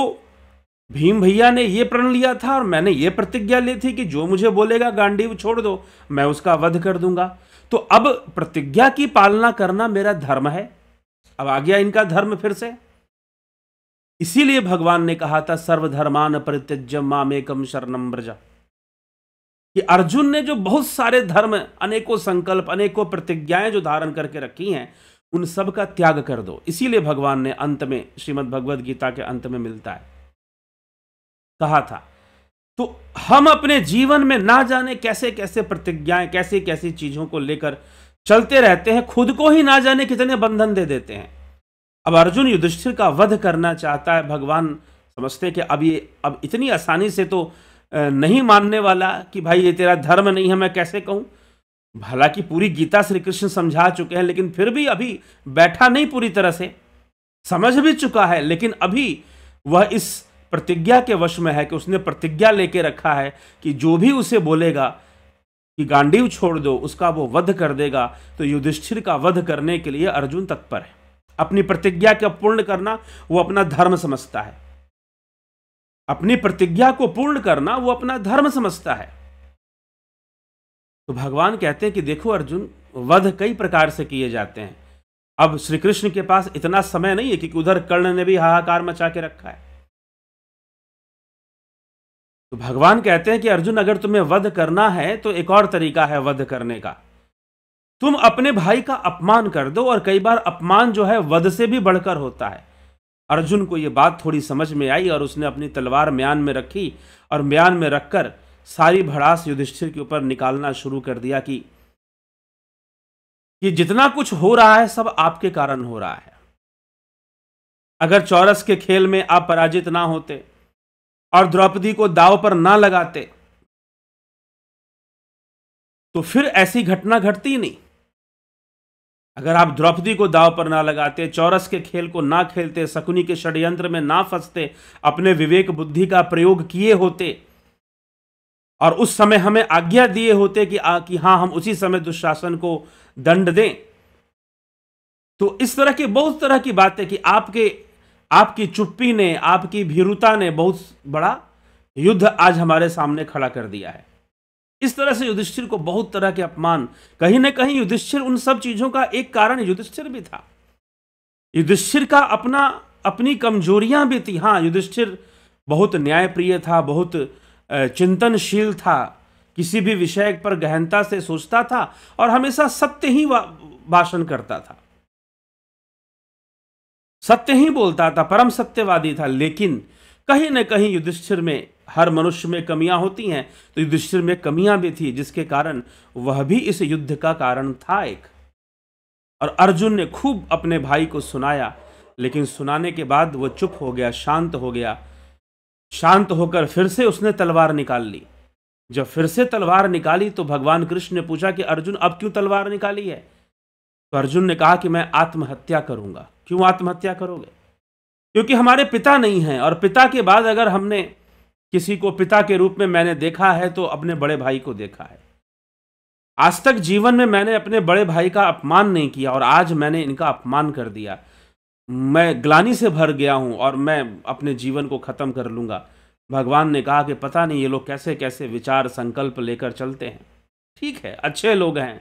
भीम भैया ने ये प्रण लिया था और मैंने ये प्रतिज्ञा ली थी कि जो मुझे बोलेगा गांडीव छोड़ दो मैं उसका वध कर दूंगा तो अब प्रतिज्ञा की पालना करना मेरा धर्म है अब आ गया इनका धर्म फिर से इसीलिए भगवान ने कहा था सर्वधर्मान परित्यज्य मामेकम शरणम ब्रजा कि अर्जुन ने जो बहुत सारे धर्म अनेकों संकल्प अनेकों प्रतिज्ञाएं जो धारण करके रखी हैं उन सब का त्याग कर दो इसीलिए भगवान ने अंत में श्रीमद भगवद गीता के अंत में मिलता है कहा था तो हम अपने जीवन में ना जाने कैसे कैसे प्रतिज्ञाएं कैसी कैसी चीजों को लेकर चलते रहते हैं खुद को ही ना जाने कितने बंधन दे देते हैं अब अर्जुन युधिष्ठिर का वध करना चाहता है भगवान समझते कि अब ये अब इतनी आसानी से तो नहीं मानने वाला कि भाई ये तेरा धर्म नहीं है मैं कैसे कहूँ हालांकि पूरी गीता श्री कृष्ण समझा चुके हैं लेकिन फिर भी अभी बैठा नहीं पूरी तरह से समझ भी चुका है लेकिन अभी वह इस प्रतिज्ञा के वश में है कि उसने प्रतिज्ञा लेके रखा है कि जो भी उसे बोलेगा कि गांडीव छोड़ दो उसका वो वध कर देगा तो युधिष्ठिर का वध करने के लिए अर्जुन तत्पर है अपनी प्रतिज्ञा का पूर्ण करना वो अपना धर्म समझता है अपनी प्रतिज्ञा को पूर्ण करना वो अपना धर्म समझता है तो भगवान कहते हैं कि देखो अर्जुन वध कई प्रकार से किए जाते हैं अब श्री कृष्ण के पास इतना समय नहीं है क्योंकि उधर कर्ण ने भी हाहाकार मचा के रखा है तो भगवान कहते हैं कि अर्जुन अगर तुम्हें वध करना है तो एक और तरीका है वध करने का तुम अपने भाई का अपमान कर दो और कई बार अपमान जो है वध से भी बढ़कर होता है अर्जुन को ये बात थोड़ी समझ में आई और उसने अपनी तलवार म्यान में रखी और म्यान में रखकर सारी भड़ास युधिष्ठिर के ऊपर निकालना शुरू कर दिया कि ये जितना कुछ हो रहा है सब आपके कारण हो रहा है अगर चौरस के खेल में आप पराजित ना होते और द्रौपदी को दाव पर ना लगाते तो फिर ऐसी घटना घटती नहीं अगर आप द्रौपदी को दाव पर ना लगाते चौरस के खेल को ना खेलते शकुनी के षड्यंत्र में ना फंसते अपने विवेक बुद्धि का प्रयोग किए होते और उस समय हमें आज्ञा दिए होते कि आ, कि हाँ हम उसी समय दुशासन को दंड दें तो इस तरह की बहुत तरह की बातें कि आपके आपकी चुप्पी ने आपकी भीरुता ने बहुत बड़ा युद्ध आज हमारे सामने खड़ा कर दिया है इस तरह से युधिष्ठिर को बहुत तरह के अपमान कहीं ना कहीं युधिष्ठिर उन सब चीज़ों का एक कारण युधिष्ठिर भी था युधिष्ठिर का अपना अपनी कमजोरियां भी थी हाँ युधिष्ठिर बहुत न्यायप्रिय था बहुत चिंतनशील था किसी भी विषय पर गहनता से सोचता था और हमेशा सत्य ही भाषण करता था सत्य ही बोलता था परम सत्यवादी था लेकिन कहीं न कहीं युधिष्ठिर में हर मनुष्य में कमियां होती हैं तो युधिष्ठिर में कमियां भी थी जिसके कारण वह भी इस युद्ध का कारण था एक और अर्जुन ने खूब अपने भाई को सुनाया लेकिन सुनाने के बाद वह चुप हो गया शांत हो गया शांत होकर फिर से उसने तलवार निकाल ली जब फिर से तलवार निकाली तो भगवान कृष्ण ने पूछा कि अर्जुन अब क्यों तलवार निकाली है तो अर्जुन ने कहा कि मैं आत्महत्या करूंगा क्यों आत्महत्या करोगे क्योंकि हमारे पिता नहीं हैं और पिता के बाद अगर हमने किसी को पिता के रूप में मैंने देखा है तो अपने बड़े भाई को देखा है आज तक जीवन में मैंने अपने बड़े भाई का अपमान नहीं किया और आज मैंने इनका अपमान कर दिया मैं ग्लानी से भर गया हूं और मैं अपने जीवन को ख़त्म कर लूंगा भगवान ने कहा कि पता नहीं ये लोग कैसे कैसे विचार संकल्प लेकर चलते हैं ठीक है अच्छे लोग हैं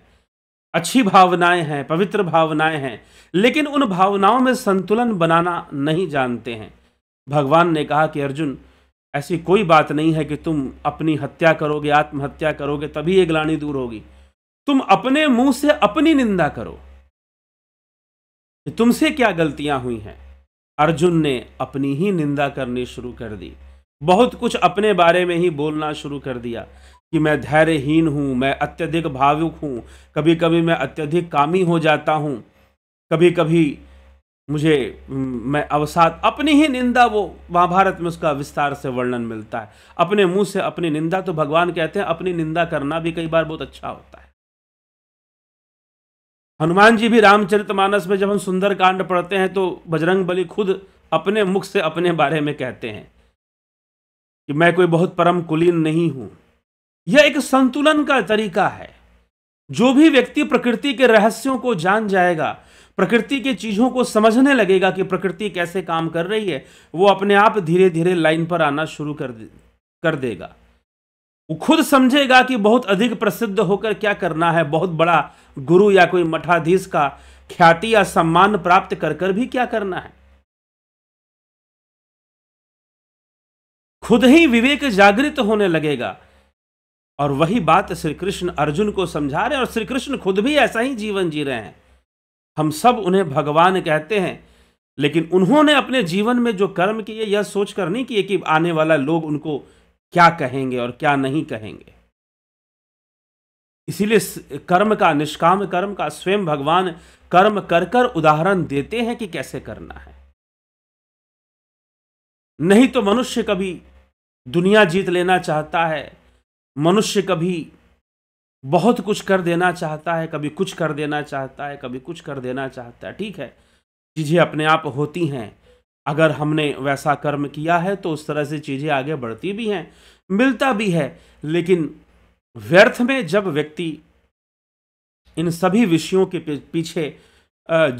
अच्छी भावनाएं हैं पवित्र भावनाएं हैं लेकिन उन भावनाओं में संतुलन बनाना नहीं जानते हैं भगवान ने कहा कि अर्जुन ऐसी कोई बात नहीं है कि तुम अपनी हत्या करोगे आत्महत्या करोगे तभी ये ग्लानी दूर होगी तुम अपने मुंह से अपनी निंदा करो तुमसे क्या गलतियां हुई हैं अर्जुन ने अपनी ही निंदा करनी शुरू कर दी बहुत कुछ अपने बारे में ही बोलना शुरू कर दिया कि मैं धैर्यहीन हूं मैं अत्यधिक भावुक हूं कभी कभी मैं अत्यधिक कामी हो जाता हूं कभी कभी मुझे मैं अवसाद अपनी ही निंदा वो महाभारत में उसका विस्तार से वर्णन मिलता है अपने मुंह से अपनी निंदा तो भगवान कहते हैं अपनी निंदा करना भी कई बार बहुत अच्छा होता है हनुमान जी भी रामचरितमानस में जब हम सुंदर कांड पढ़ते हैं तो बजरंग बली खुद अपने मुख से अपने बारे में कहते हैं कि मैं कोई बहुत परम कुलीन नहीं हूं यह एक संतुलन का तरीका है जो भी व्यक्ति प्रकृति के रहस्यों को जान जाएगा प्रकृति के चीज़ों को समझने लगेगा कि प्रकृति कैसे काम कर रही है वो अपने आप धीरे धीरे लाइन पर आना शुरू कर दे, कर देगा वो खुद समझेगा कि बहुत अधिक प्रसिद्ध होकर क्या करना है बहुत बड़ा गुरु या कोई मठाधीश का ख्याति या सम्मान प्राप्त कर कर भी क्या करना है खुद ही विवेक जागृत होने लगेगा और वही बात श्री कृष्ण अर्जुन को समझा रहे हैं और श्री कृष्ण खुद भी ऐसा ही जीवन जी रहे हैं हम सब उन्हें भगवान कहते हैं लेकिन उन्होंने अपने जीवन में जो कर्म किए यह सोच कर नहीं किए कि आने वाला लोग उनको क्या कहेंगे और क्या नहीं कहेंगे इसीलिए कर्म का निष्काम कर्म का स्वयं भगवान कर्म कर कर उदाहरण देते हैं कि कैसे करना है नहीं तो मनुष्य कभी दुनिया जीत लेना चाहता है मनुष्य कभी बहुत कुछ कर देना चाहता है कभी कुछ कर देना चाहता है कभी कुछ कर देना चाहता है ठीक है चीज़ें अपने आप होती हैं अगर हमने वैसा कर्म किया है तो उस तरह से चीज़ें आगे बढ़ती भी हैं मिलता भी है लेकिन व्यर्थ में जब व्यक्ति इन सभी विषयों के पीछे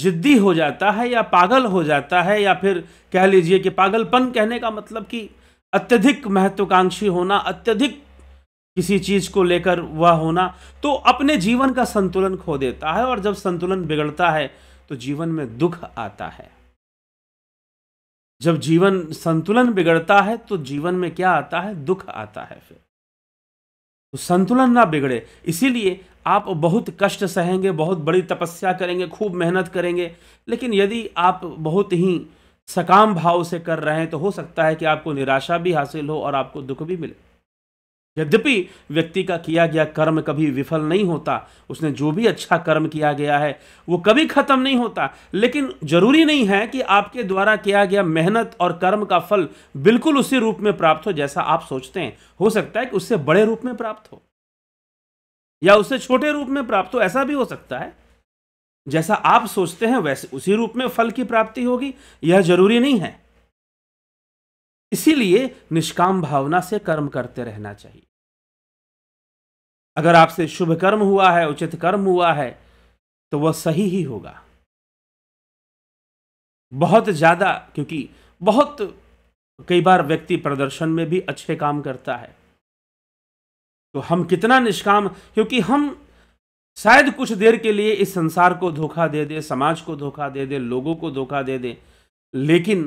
जिद्दी हो जाता है या पागल हो जाता है या फिर कह लीजिए कि पागलपन कहने का मतलब कि अत्यधिक महत्वाकांक्षी होना अत्यधिक किसी चीज को लेकर वह होना तो अपने जीवन का संतुलन खो देता है और जब संतुलन बिगड़ता है तो जीवन में दुख आता है जब जीवन संतुलन बिगड़ता है तो जीवन में क्या आता है दुख आता है फिर तो संतुलन ना बिगड़े इसीलिए आप बहुत कष्ट सहेंगे बहुत बड़ी तपस्या करेंगे खूब मेहनत करेंगे लेकिन यदि आप बहुत ही सकाम भाव से कर रहे हैं तो हो सकता है कि आपको निराशा भी हासिल हो और आपको दुख भी मिले यद्यपि व्यक्ति का किया गया कर्म कभी विफल नहीं होता उसने जो भी अच्छा कर्म किया गया है वो कभी ख़त्म नहीं होता लेकिन ज़रूरी नहीं है कि आपके द्वारा किया गया मेहनत और कर्म का फल बिल्कुल उसी रूप में प्राप्त हो जैसा आप सोचते हैं हो सकता है कि उससे बड़े रूप में प्राप्त हो या उससे छोटे रूप में प्राप्त हो ऐसा भी हो सकता है जैसा आप सोचते हैं वैसे उसी रूप में फल की प्राप्ति होगी यह जरूरी नहीं है इसीलिए निष्काम भावना से कर्म करते रहना चाहिए अगर आपसे शुभ कर्म हुआ है उचित कर्म हुआ है तो वह सही ही होगा बहुत ज़्यादा क्योंकि बहुत कई बार व्यक्ति प्रदर्शन में भी अच्छे काम करता है तो हम कितना निष्काम क्योंकि हम शायद कुछ देर के लिए इस संसार को धोखा दे दे समाज को धोखा दे दे लोगों को धोखा दे दे लेकिन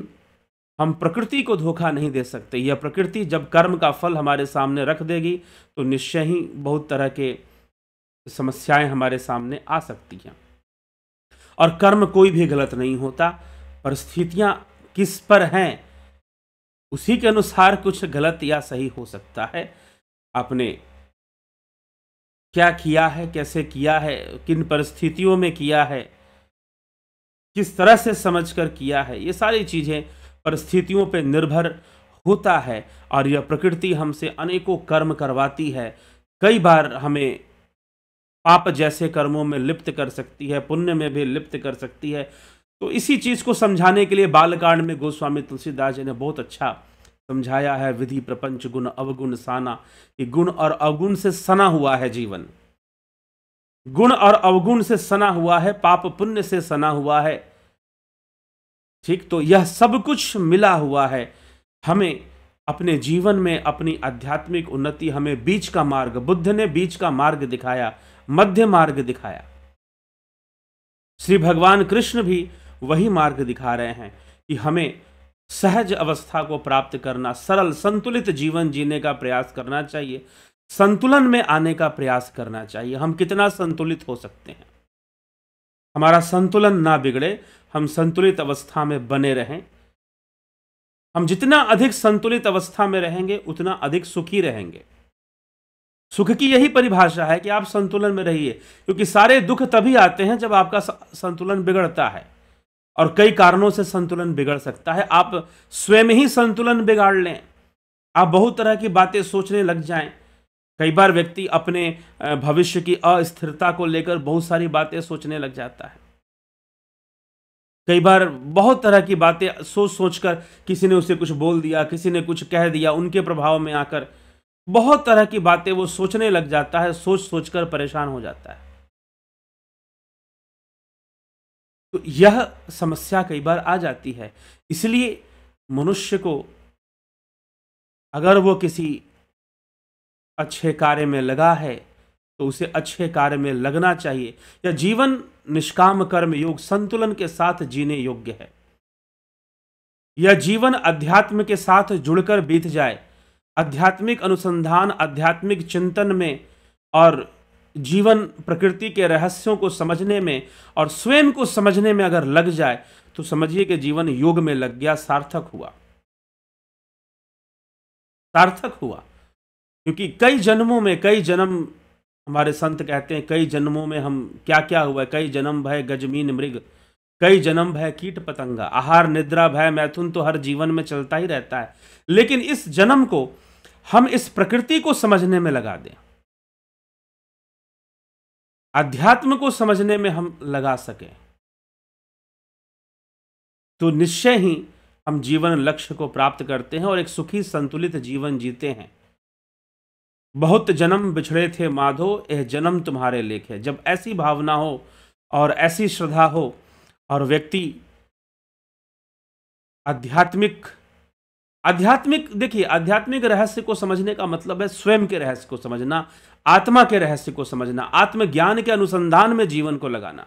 हम प्रकृति को धोखा नहीं दे सकते यह प्रकृति जब कर्म का फल हमारे सामने रख देगी तो निश्चय ही बहुत तरह के समस्याएं हमारे सामने आ सकती हैं और कर्म कोई भी गलत नहीं होता परिस्थितियां किस पर हैं उसी के अनुसार कुछ गलत या सही हो सकता है आपने क्या किया है कैसे किया है किन परिस्थितियों में किया है किस तरह से समझ कर किया है ये सारी चीज़ें परिस्थितियों पर निर्भर होता है और यह प्रकृति हमसे अनेकों कर्म करवाती है कई बार हमें पाप जैसे कर्मों में लिप्त कर सकती है पुण्य में भी लिप्त कर सकती है तो इसी चीज़ को समझाने के लिए बालकांड में गोस्वामी तुलसीदास जी ने बहुत अच्छा समझाया है विधि प्रपंच गुण अवगुण साना कि गुण और अवगुण से सना हुआ है जीवन गुण और अवगुण से सना हुआ है पाप पुण्य से सना हुआ है ठीक तो यह सब कुछ मिला हुआ है हमें अपने जीवन में अपनी आध्यात्मिक उन्नति हमें बीच का मार्ग बुद्ध ने बीच का मार्ग दिखाया मध्य मार्ग दिखाया श्री भगवान कृष्ण भी वही मार्ग दिखा रहे हैं कि हमें सहज अवस्था को प्राप्त करना सरल संतुलित जीवन जीने का प्रयास करना चाहिए संतुलन में आने का प्रयास करना चाहिए हम कितना संतुलित हो सकते हैं हमारा संतुलन ना बिगड़े हम संतुलित अवस्था में बने रहें हम जितना अधिक संतुलित अवस्था में रहेंगे उतना अधिक सुखी रहेंगे सुख की यही परिभाषा है कि आप संतुलन में रहिए क्योंकि सारे दुख तभी आते हैं जब आपका संतुलन बिगड़ता है और कई कारणों से संतुलन बिगड़ सकता है आप स्वयं ही संतुलन बिगाड़ लें आप बहुत तरह की बातें सोचने लग जाएं कई बार व्यक्ति अपने भविष्य की अस्थिरता को लेकर बहुत सारी बातें सोचने लग जाता है कई बार बहुत तरह की बातें सोच सोचकर किसी ने उसे कुछ बोल दिया किसी ने कुछ कह दिया उनके प्रभाव में आकर बहुत तरह की बातें वो सोचने लग जाता है सोच सोचकर परेशान हो जाता है तो यह समस्या कई बार आ जाती है इसलिए मनुष्य को अगर वो किसी अच्छे कार्य में लगा है तो उसे अच्छे कार्य में लगना चाहिए या जीवन निष्काम कर्म योग संतुलन के साथ जीने योग्य है या जीवन अध्यात्म के साथ जुड़कर बीत जाए आध्यात्मिक अनुसंधान आध्यात्मिक चिंतन में और जीवन प्रकृति के रहस्यों को समझने में और स्वयं को समझने में अगर लग जाए तो समझिए कि जीवन योग में लग गया सार्थक हुआ सार्थक हुआ क्योंकि कई जन्मों में कई जन्म हमारे संत कहते हैं कई जन्मों में हम क्या क्या हुआ कई जन्म भय गजमीन मृग कई जन्म भय कीट पतंगा आहार निद्रा भय मैथुन तो हर जीवन में चलता ही रहता है लेकिन इस जन्म को हम इस प्रकृति को समझने में लगा दें अध्यात्म को समझने में हम लगा सकें तो निश्चय ही हम जीवन लक्ष्य को प्राप्त करते हैं और एक सुखी संतुलित जीवन जीते हैं बहुत जन्म बिछड़े थे माधो यह जन्म तुम्हारे लेख है जब ऐसी भावना हो और ऐसी श्रद्धा हो और व्यक्ति आध्यात्मिक आध्यात्मिक देखिए आध्यात्मिक रहस्य को समझने का मतलब है स्वयं के रहस्य को समझना आत्मा के रहस्य को समझना आत्मज्ञान के अनुसंधान में जीवन को लगाना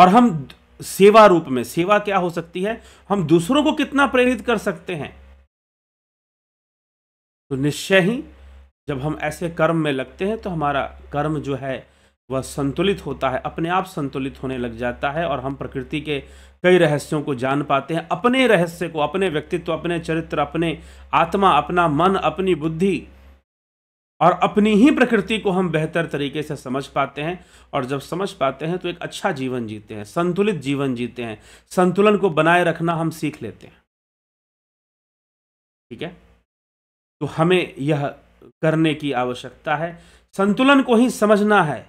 और हम सेवा रूप में सेवा क्या हो सकती है हम दूसरों को कितना प्रेरित कर सकते हैं तो निश्चय ही जब हम ऐसे कर्म में लगते हैं तो हमारा कर्म जो है वह संतुलित होता है अपने आप संतुलित होने लग जाता है और हम प्रकृति के कई रहस्यों को जान पाते हैं अपने रहस्य को अपने व्यक्तित्व अपने चरित्र अपने आत्मा अपना मन अपनी बुद्धि और अपनी ही प्रकृति को हम बेहतर तरीके से समझ पाते हैं और जब समझ पाते हैं तो एक अच्छा जीवन जीते हैं संतुलित जीवन जीते हैं संतुलन को बनाए रखना हम सीख लेते हैं ठीक है तो हमें यह करने की आवश्यकता है संतुलन को ही समझना है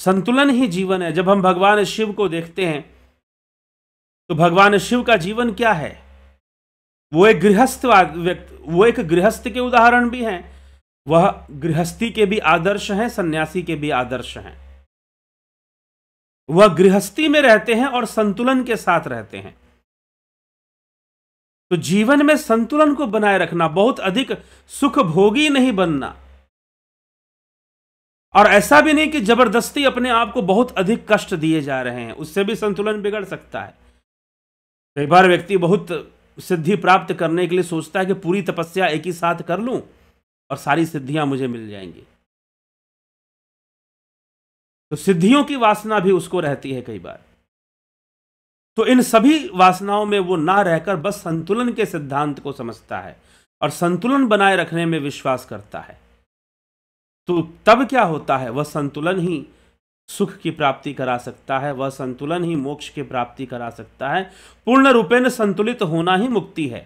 संतुलन ही जीवन है जब हम भगवान शिव को देखते हैं तो भगवान शिव का जीवन क्या है वो एक गृहस्थ व्यक्ति वो एक गृहस्थ के उदाहरण भी हैं वह गृहस्थी के भी आदर्श हैं सन्यासी के भी आदर्श हैं वह गृहस्थी में रहते हैं और संतुलन के साथ रहते हैं तो जीवन में संतुलन को बनाए रखना बहुत अधिक सुख भोगी नहीं बनना और ऐसा भी नहीं कि जबरदस्ती अपने आप को बहुत अधिक कष्ट दिए जा रहे हैं उससे भी संतुलन बिगड़ सकता है कई बार व्यक्ति बहुत सिद्धि प्राप्त करने के लिए सोचता है कि पूरी तपस्या एक ही साथ कर लूं और सारी सिद्धियां मुझे मिल जाएंगी तो सिद्धियों की वासना भी उसको रहती है कई बार तो इन सभी वासनाओं में वो ना रहकर बस संतुलन के सिद्धांत को समझता है और संतुलन बनाए रखने में विश्वास करता है तो तब क्या होता है वह संतुलन ही सुख की प्राप्ति करा सकता है वह संतुलन ही मोक्ष की प्राप्ति करा सकता है पूर्ण रूपेण संतुलित होना ही मुक्ति है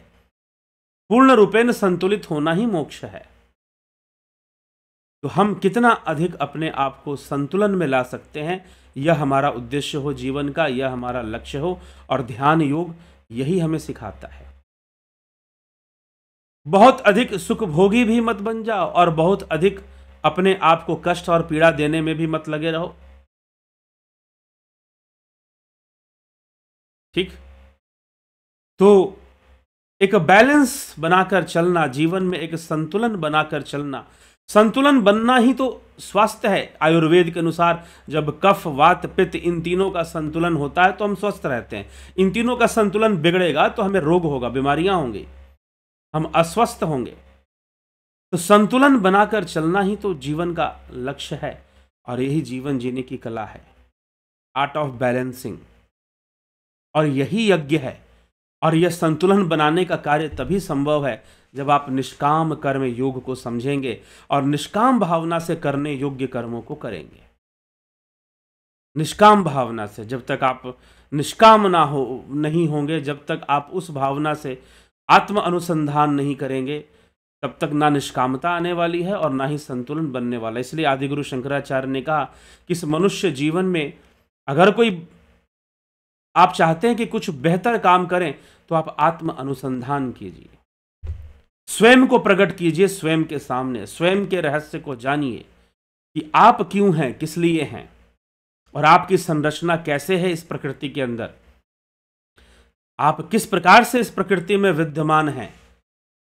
पूर्ण रूपेण संतुलित होना ही मोक्ष है तो हम कितना अधिक अपने आप को संतुलन में ला सकते हैं यह हमारा उद्देश्य हो जीवन का यह हमारा लक्ष्य हो और ध्यान योग यही हमें सिखाता है बहुत अधिक सुखभोगी भी मत बन जाओ और बहुत अधिक अपने आप को कष्ट और पीड़ा देने में भी मत लगे रहो ठीक तो एक बैलेंस बनाकर चलना जीवन में एक संतुलन बनाकर चलना संतुलन बनना ही तो स्वास्थ्य है आयुर्वेद के अनुसार जब कफ वात पित्त इन तीनों का संतुलन होता है तो हम स्वस्थ रहते हैं इन तीनों का संतुलन बिगड़ेगा तो हमें रोग होगा बीमारियां होंगी हम अस्वस्थ होंगे तो संतुलन बनाकर चलना ही तो जीवन का लक्ष्य है और यही जीवन जीने की कला है आर्ट ऑफ बैलेंसिंग और यही यज्ञ है और यह संतुलन बनाने का कार्य तभी संभव है जब आप निष्काम कर्म योग को समझेंगे और निष्काम भावना से करने योग्य कर्मों को करेंगे निष्काम भावना से जब तक आप निष्काम ना हो नहीं होंगे जब तक आप उस भावना से आत्म अनुसंधान नहीं करेंगे तब तक ना निष्कामता आने वाली है और ना ही संतुलन बनने वाला है इसलिए आदिगुरु शंकराचार्य ने कहा कि इस मनुष्य जीवन में अगर कोई आप चाहते हैं कि कुछ बेहतर काम करें तो आप आत्म अनुसंधान कीजिए स्वयं को प्रकट कीजिए स्वयं के सामने स्वयं के रहस्य को जानिए कि आप क्यों हैं किस लिए हैं और आपकी संरचना कैसे है इस प्रकृति के अंदर आप किस प्रकार से इस प्रकृति में विद्यमान हैं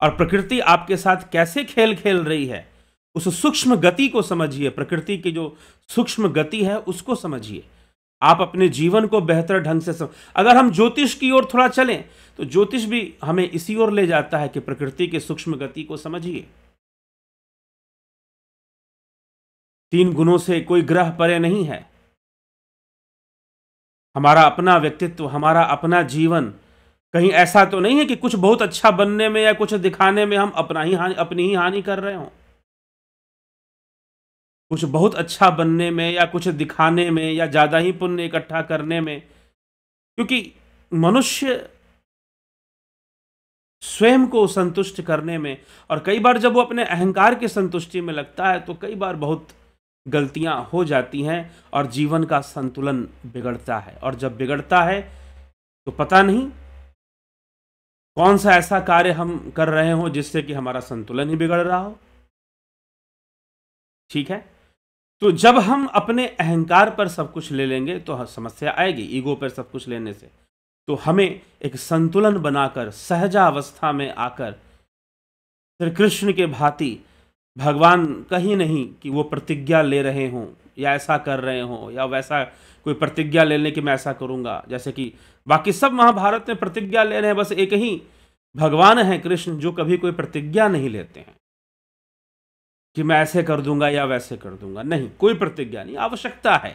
और प्रकृति आपके साथ कैसे खेल खेल रही है उस सूक्ष्म गति को समझिए प्रकृति की जो सूक्ष्म गति है उसको समझिए आप अपने जीवन को बेहतर ढंग से सम... अगर हम ज्योतिष की ओर थोड़ा चलें तो ज्योतिष भी हमें इसी ओर ले जाता है कि प्रकृति के सूक्ष्म गति को समझिए तीन गुणों से कोई ग्रह परे नहीं है हमारा अपना व्यक्तित्व हमारा अपना जीवन कहीं ऐसा तो नहीं है कि कुछ बहुत अच्छा बनने में या कुछ दिखाने में हम अपना ही हानि अपनी ही हानि कर रहे हों कुछ बहुत अच्छा बनने में या कुछ दिखाने में या ज़्यादा ही पुण्य इकट्ठा करने में क्योंकि मनुष्य स्वयं को संतुष्ट करने में और कई बार जब वो अपने अहंकार की संतुष्टि में लगता है तो कई बार बहुत गलतियां हो जाती हैं और जीवन का संतुलन बिगड़ता है और जब बिगड़ता है तो पता नहीं कौन सा ऐसा कार्य हम कर रहे हो जिससे कि हमारा संतुलन ही बिगड़ रहा हो ठीक है तो जब हम अपने अहंकार पर सब कुछ ले लेंगे तो हाँ, समस्या आएगी ईगो पर सब कुछ लेने से तो हमें एक संतुलन बनाकर सहजावस्था में आकर श्री कृष्ण के भांति भगवान कहीं नहीं कि वो प्रतिज्ञा ले रहे हों या ऐसा कर रहे हों या वैसा कोई प्रतिज्ञा ले लें कि मैं ऐसा करूंगा जैसे कि बाकी सब महाभारत में प्रतिज्ञा ले रहे हैं बस एक ही भगवान हैं कृष्ण जो कभी कोई प्रतिज्ञा नहीं लेते हैं कि मैं ऐसे कर दूंगा या वैसे कर दूंगा नहीं कोई प्रतिज्ञा नहीं आवश्यकता है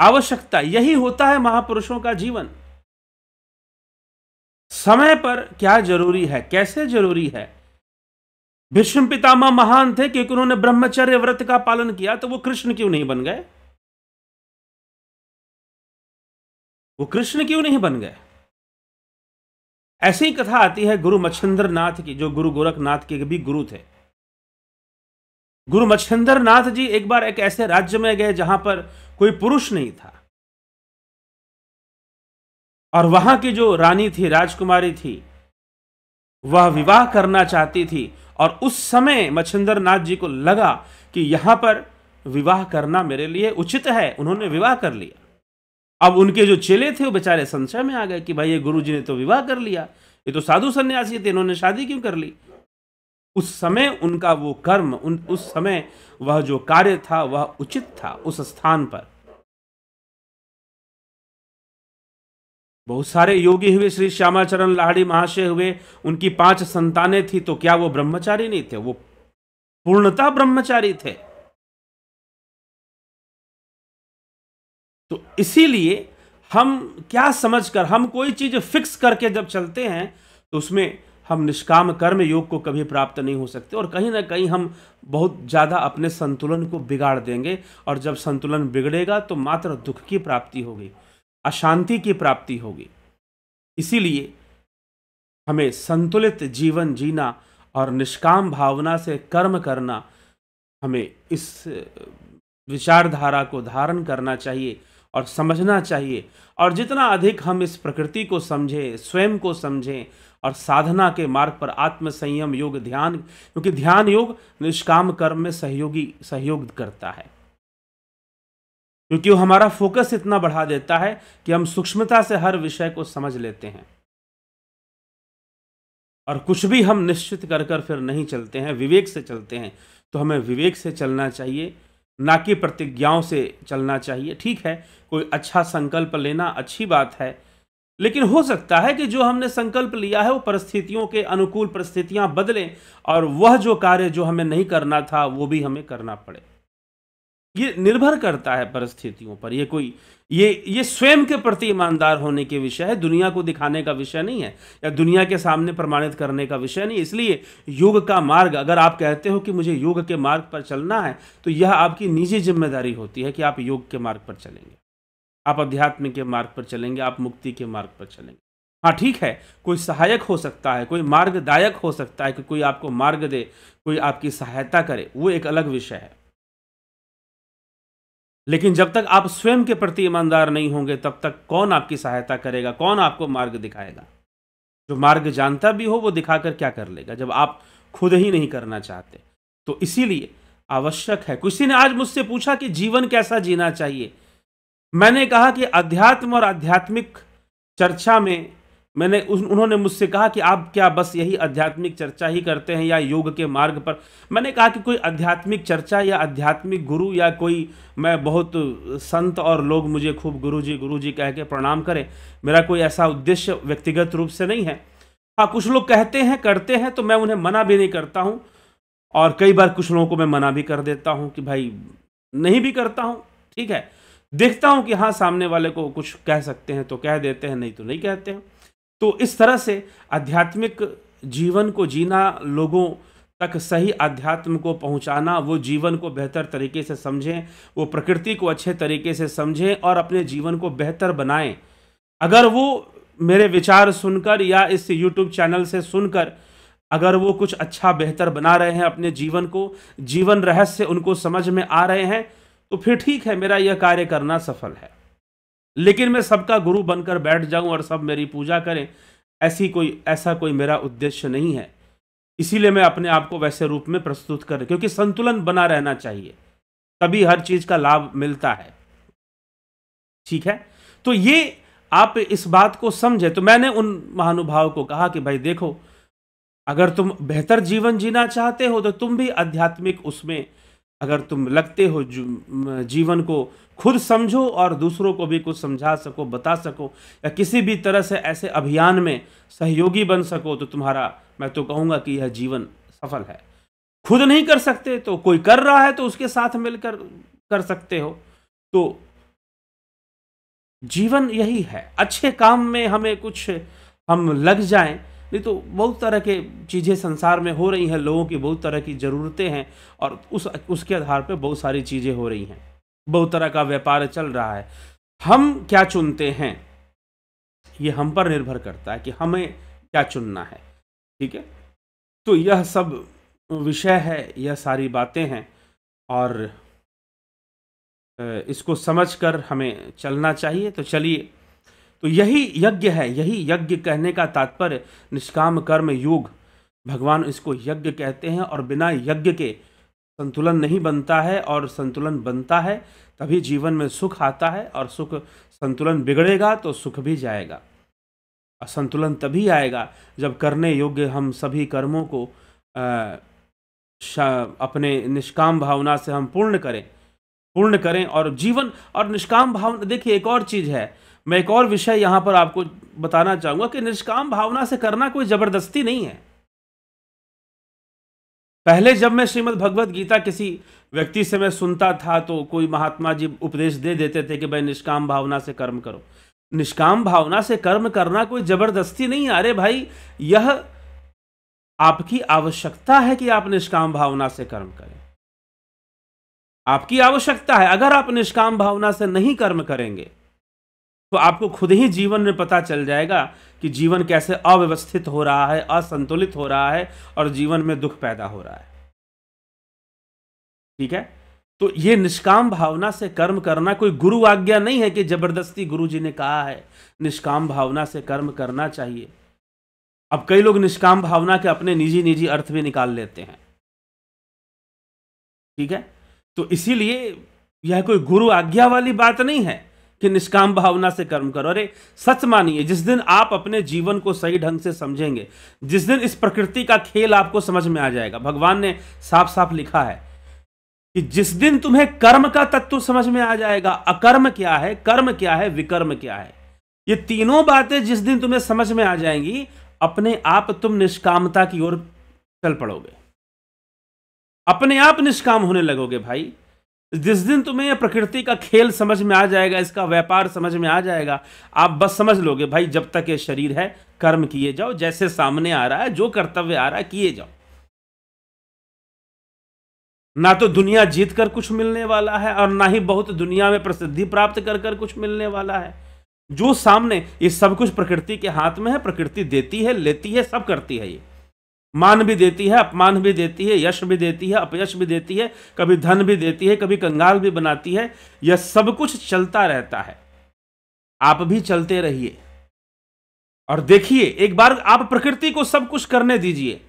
आवश्यकता यही होता है महापुरुषों का जीवन समय पर क्या जरूरी है कैसे जरूरी है भीष्म पितामह महान थे क्योंकि उन्होंने ब्रह्मचर्य व्रत का पालन किया तो वो कृष्ण क्यों नहीं बन गए वो कृष्ण क्यों नहीं बन गए ऐसी ही कथा आती है गुरु मच्छिंद्र नाथ की जो गुरु गोरखनाथ के भी गुरु थे गुरु मच्छिंद्र नाथ जी एक बार एक ऐसे राज्य में गए जहां पर कोई पुरुष नहीं था और वहां की जो रानी थी राजकुमारी थी वह विवाह करना चाहती थी और उस समय मच्छिंद्र नाथ जी को लगा कि यहां पर विवाह करना मेरे लिए उचित है उन्होंने विवाह कर लिया अब उनके जो चेले थे वो बेचारे संशय में आ गए कि भाई ये गुरु जी ने तो विवाह कर लिया ये तो साधु सन्यासी थे इन्होंने शादी क्यों कर ली उस समय उनका वो कर्म उन उस समय वह जो कार्य था वह उचित था उस स्थान पर बहुत सारे योगी हुए श्री श्यामाचरण लाहड़ी महाशय हुए उनकी पांच संतानें थी तो क्या वो ब्रह्मचारी नहीं थे वो पूर्णता ब्रह्मचारी थे तो इसीलिए हम क्या समझकर हम कोई चीज़ फिक्स करके जब चलते हैं तो उसमें हम निष्काम कर्म योग को कभी प्राप्त नहीं हो सकते और कहीं ना कहीं हम बहुत ज़्यादा अपने संतुलन को बिगाड़ देंगे और जब संतुलन बिगड़ेगा तो मात्र दुख की प्राप्ति होगी अशांति की प्राप्ति होगी इसीलिए हमें संतुलित जीवन जीना और निष्काम भावना से कर्म करना हमें इस विचारधारा को धारण करना चाहिए और समझना चाहिए और जितना अधिक हम इस प्रकृति को समझें स्वयं को समझें और साधना के मार्ग पर आत्म संयम योग ध्यान क्योंकि ध्यान योग निष्काम कर्म में सहयोगी सहयोग करता है क्योंकि वो हमारा फोकस इतना बढ़ा देता है कि हम सूक्ष्मता से हर विषय को समझ लेते हैं और कुछ भी हम निश्चित कर कर फिर नहीं चलते हैं विवेक से चलते हैं तो हमें विवेक से चलना चाहिए ना कि प्रतिज्ञाओं से चलना चाहिए ठीक है कोई अच्छा संकल्प लेना अच्छी बात है लेकिन हो सकता है कि जो हमने संकल्प लिया है वो परिस्थितियों के अनुकूल परिस्थितियां बदलें और वह जो कार्य जो हमें नहीं करना था वो भी हमें करना पड़े ये निर्भर करता है परिस्थितियों पर ये कोई ये ये स्वयं के प्रति ईमानदार होने के विषय है दुनिया को दिखाने का विषय नहीं है या दुनिया के सामने प्रमाणित करने का विषय नहीं इसलिए योग का मार्ग अगर आप कहते हो कि मुझे योग के मार्ग पर चलना है तो यह आपकी निजी जिम्मेदारी होती है कि आप योग के मार्ग पर चलेंगे आप अध्यात्म के मार्ग पर चलेंगे आप मुक्ति के मार्ग पर चलेंगे हाँ ठीक है कोई सहायक हो सकता है कोई मार्गदायक हो सकता है कि कोई आपको मार्ग दे कोई आपकी सहायता करे वो एक अलग विषय है लेकिन जब तक आप स्वयं के प्रति ईमानदार नहीं होंगे तब तक कौन आपकी सहायता करेगा कौन आपको मार्ग दिखाएगा जो मार्ग जानता भी हो वो दिखाकर क्या कर लेगा जब आप खुद ही नहीं करना चाहते तो इसीलिए आवश्यक है किसी ने आज मुझसे पूछा कि जीवन कैसा जीना चाहिए मैंने कहा कि अध्यात्म और आध्यात्मिक चर्चा में मैंने उन, उन्होंने मुझसे कहा कि आप क्या बस यही आध्यात्मिक चर्चा ही करते हैं या योग के मार्ग पर मैंने कहा कि कोई आध्यात्मिक चर्चा या आध्यात्मिक गुरु या कोई मैं बहुत संत और लोग मुझे खूब गुरुजी गुरुजी कह के प्रणाम करें मेरा कोई ऐसा उद्देश्य व्यक्तिगत रूप से नहीं है हाँ कुछ लोग कहते हैं करते हैं तो मैं उन्हें मना भी नहीं करता हूँ और कई बार कुछ लोगों को मैं मना भी कर देता हूँ कि भाई नहीं भी करता हूँ ठीक है देखता हूँ कि हाँ सामने वाले को कुछ कह सकते हैं तो कह देते हैं नहीं तो नहीं कहते हैं तो इस तरह से आध्यात्मिक जीवन को जीना लोगों तक सही आध्यात्म को पहुंचाना वो जीवन को बेहतर तरीके से समझें वो प्रकृति को अच्छे तरीके से समझें और अपने जीवन को बेहतर बनाएं अगर वो मेरे विचार सुनकर या इस यूट्यूब चैनल से सुनकर अगर वो कुछ अच्छा बेहतर बना रहे हैं अपने जीवन को जीवन रहस्य उनको समझ में आ रहे हैं तो फिर ठीक है मेरा यह कार्य करना सफल है लेकिन मैं सबका गुरु बनकर बैठ जाऊं और सब मेरी पूजा करें ऐसी कोई ऐसा कोई मेरा उद्देश्य नहीं है इसीलिए मैं अपने आप को वैसे रूप में प्रस्तुत कर क्योंकि संतुलन बना रहना चाहिए तभी हर चीज का लाभ मिलता है ठीक है तो ये आप इस बात को समझे तो मैंने उन महानुभाव को कहा कि भाई देखो अगर तुम बेहतर जीवन जीना चाहते हो तो तुम भी आध्यात्मिक उसमें अगर तुम लगते हो जीवन को खुद समझो और दूसरों को भी कुछ समझा सको बता सको या किसी भी तरह से ऐसे अभियान में सहयोगी बन सको तो तुम्हारा मैं तो कहूँगा कि यह जीवन सफल है खुद नहीं कर सकते तो कोई कर रहा है तो उसके साथ मिलकर कर सकते हो तो जीवन यही है अच्छे काम में हमें कुछ हम लग जाएं नहीं तो बहुत तरह के चीज़ें संसार में हो रही हैं लोगों की बहुत तरह की ज़रूरतें हैं और उस उसके आधार पर बहुत सारी चीज़ें हो रही हैं बहुत तरह का व्यापार चल रहा है हम क्या चुनते हैं ये हम पर निर्भर करता है कि हमें क्या चुनना है ठीक है तो यह सब विषय है यह सारी बातें हैं और इसको समझकर हमें चलना चाहिए तो चलिए तो यही यज्ञ है यही यज्ञ कहने का तात्पर्य निष्काम कर्म योग भगवान इसको यज्ञ कहते हैं और बिना यज्ञ के संतुलन नहीं बनता है और संतुलन बनता है तभी जीवन में सुख आता है और सुख संतुलन बिगड़ेगा तो सुख भी जाएगा असंतुलन तभी आएगा जब करने योग्य हम सभी कर्मों को आ, अपने निष्काम भावना से हम पूर्ण करें पूर्ण करें और जीवन और निष्काम भावना देखिए एक और चीज़ है मैं एक और विषय यहां पर आपको बताना चाहूंगा कि निष्काम भावना से करना कोई ज़बरदस्ती नहीं है पहले जब मैं श्रीमद् भगवत गीता किसी व्यक्ति से मैं सुनता था तो कोई महात्मा जी उपदेश दे देते थे कि भाई निष्काम भावना से कर्म करो निष्काम भावना से कर्म करना कोई ज़बरदस्ती नहीं अरे भाई यह आपकी आवश्यकता है कि आप निष्काम भावना से कर्म करें आपकी आवश्यकता है अगर आप निष्काम भावना से नहीं कर्म करेंगे तो आपको खुद ही जीवन में पता चल जाएगा कि जीवन कैसे अव्यवस्थित हो रहा है असंतुलित हो रहा है और जीवन में दुख पैदा हो रहा है ठीक है तो ये निष्काम भावना से कर्म करना कोई गुरु आज्ञा नहीं है कि जबरदस्ती गुरु जी ने कहा है निष्काम भावना से कर्म करना चाहिए अब कई लोग निष्काम भावना के अपने निजी निजी अर्थ भी निकाल लेते हैं ठीक है तो इसीलिए यह कोई गुरु आज्ञा वाली बात नहीं है कि निष्काम भावना से कर्म करो अरे सच मानिए जिस दिन आप अपने जीवन को सही ढंग से समझेंगे जिस दिन इस प्रकृति का खेल आपको समझ में आ जाएगा भगवान ने साफ साफ लिखा है कि जिस दिन तुम्हें कर्म का तत्व समझ में आ जाएगा अकर्म क्या है कर्म क्या है विकर्म क्या है ये तीनों बातें जिस दिन तुम्हें समझ में आ जाएंगी अपने आप तुम निष्कामता की ओर चल पड़ोगे अपने आप निष्काम होने लगोगे भाई जिस दिन तुम्हें यह प्रकृति का खेल समझ में आ जाएगा इसका व्यापार समझ में आ जाएगा आप बस समझ लोगे भाई जब तक ये शरीर है कर्म किए जाओ जैसे सामने आ रहा है जो कर्तव्य आ रहा है किए जाओ ना तो दुनिया जीत कर कुछ मिलने वाला है और ना ही बहुत दुनिया में प्रसिद्धि प्राप्त कर कर कुछ मिलने वाला है जो सामने ये सब कुछ प्रकृति के हाथ में है प्रकृति देती है लेती है सब करती है ये मान भी देती है अपमान भी देती है यश भी देती है अपयश भी देती है कभी धन भी देती है कभी कंगाल भी बनाती है यह सब कुछ चलता रहता है आप भी चलते रहिए और देखिए एक बार आप प्रकृति को सब कुछ करने दीजिए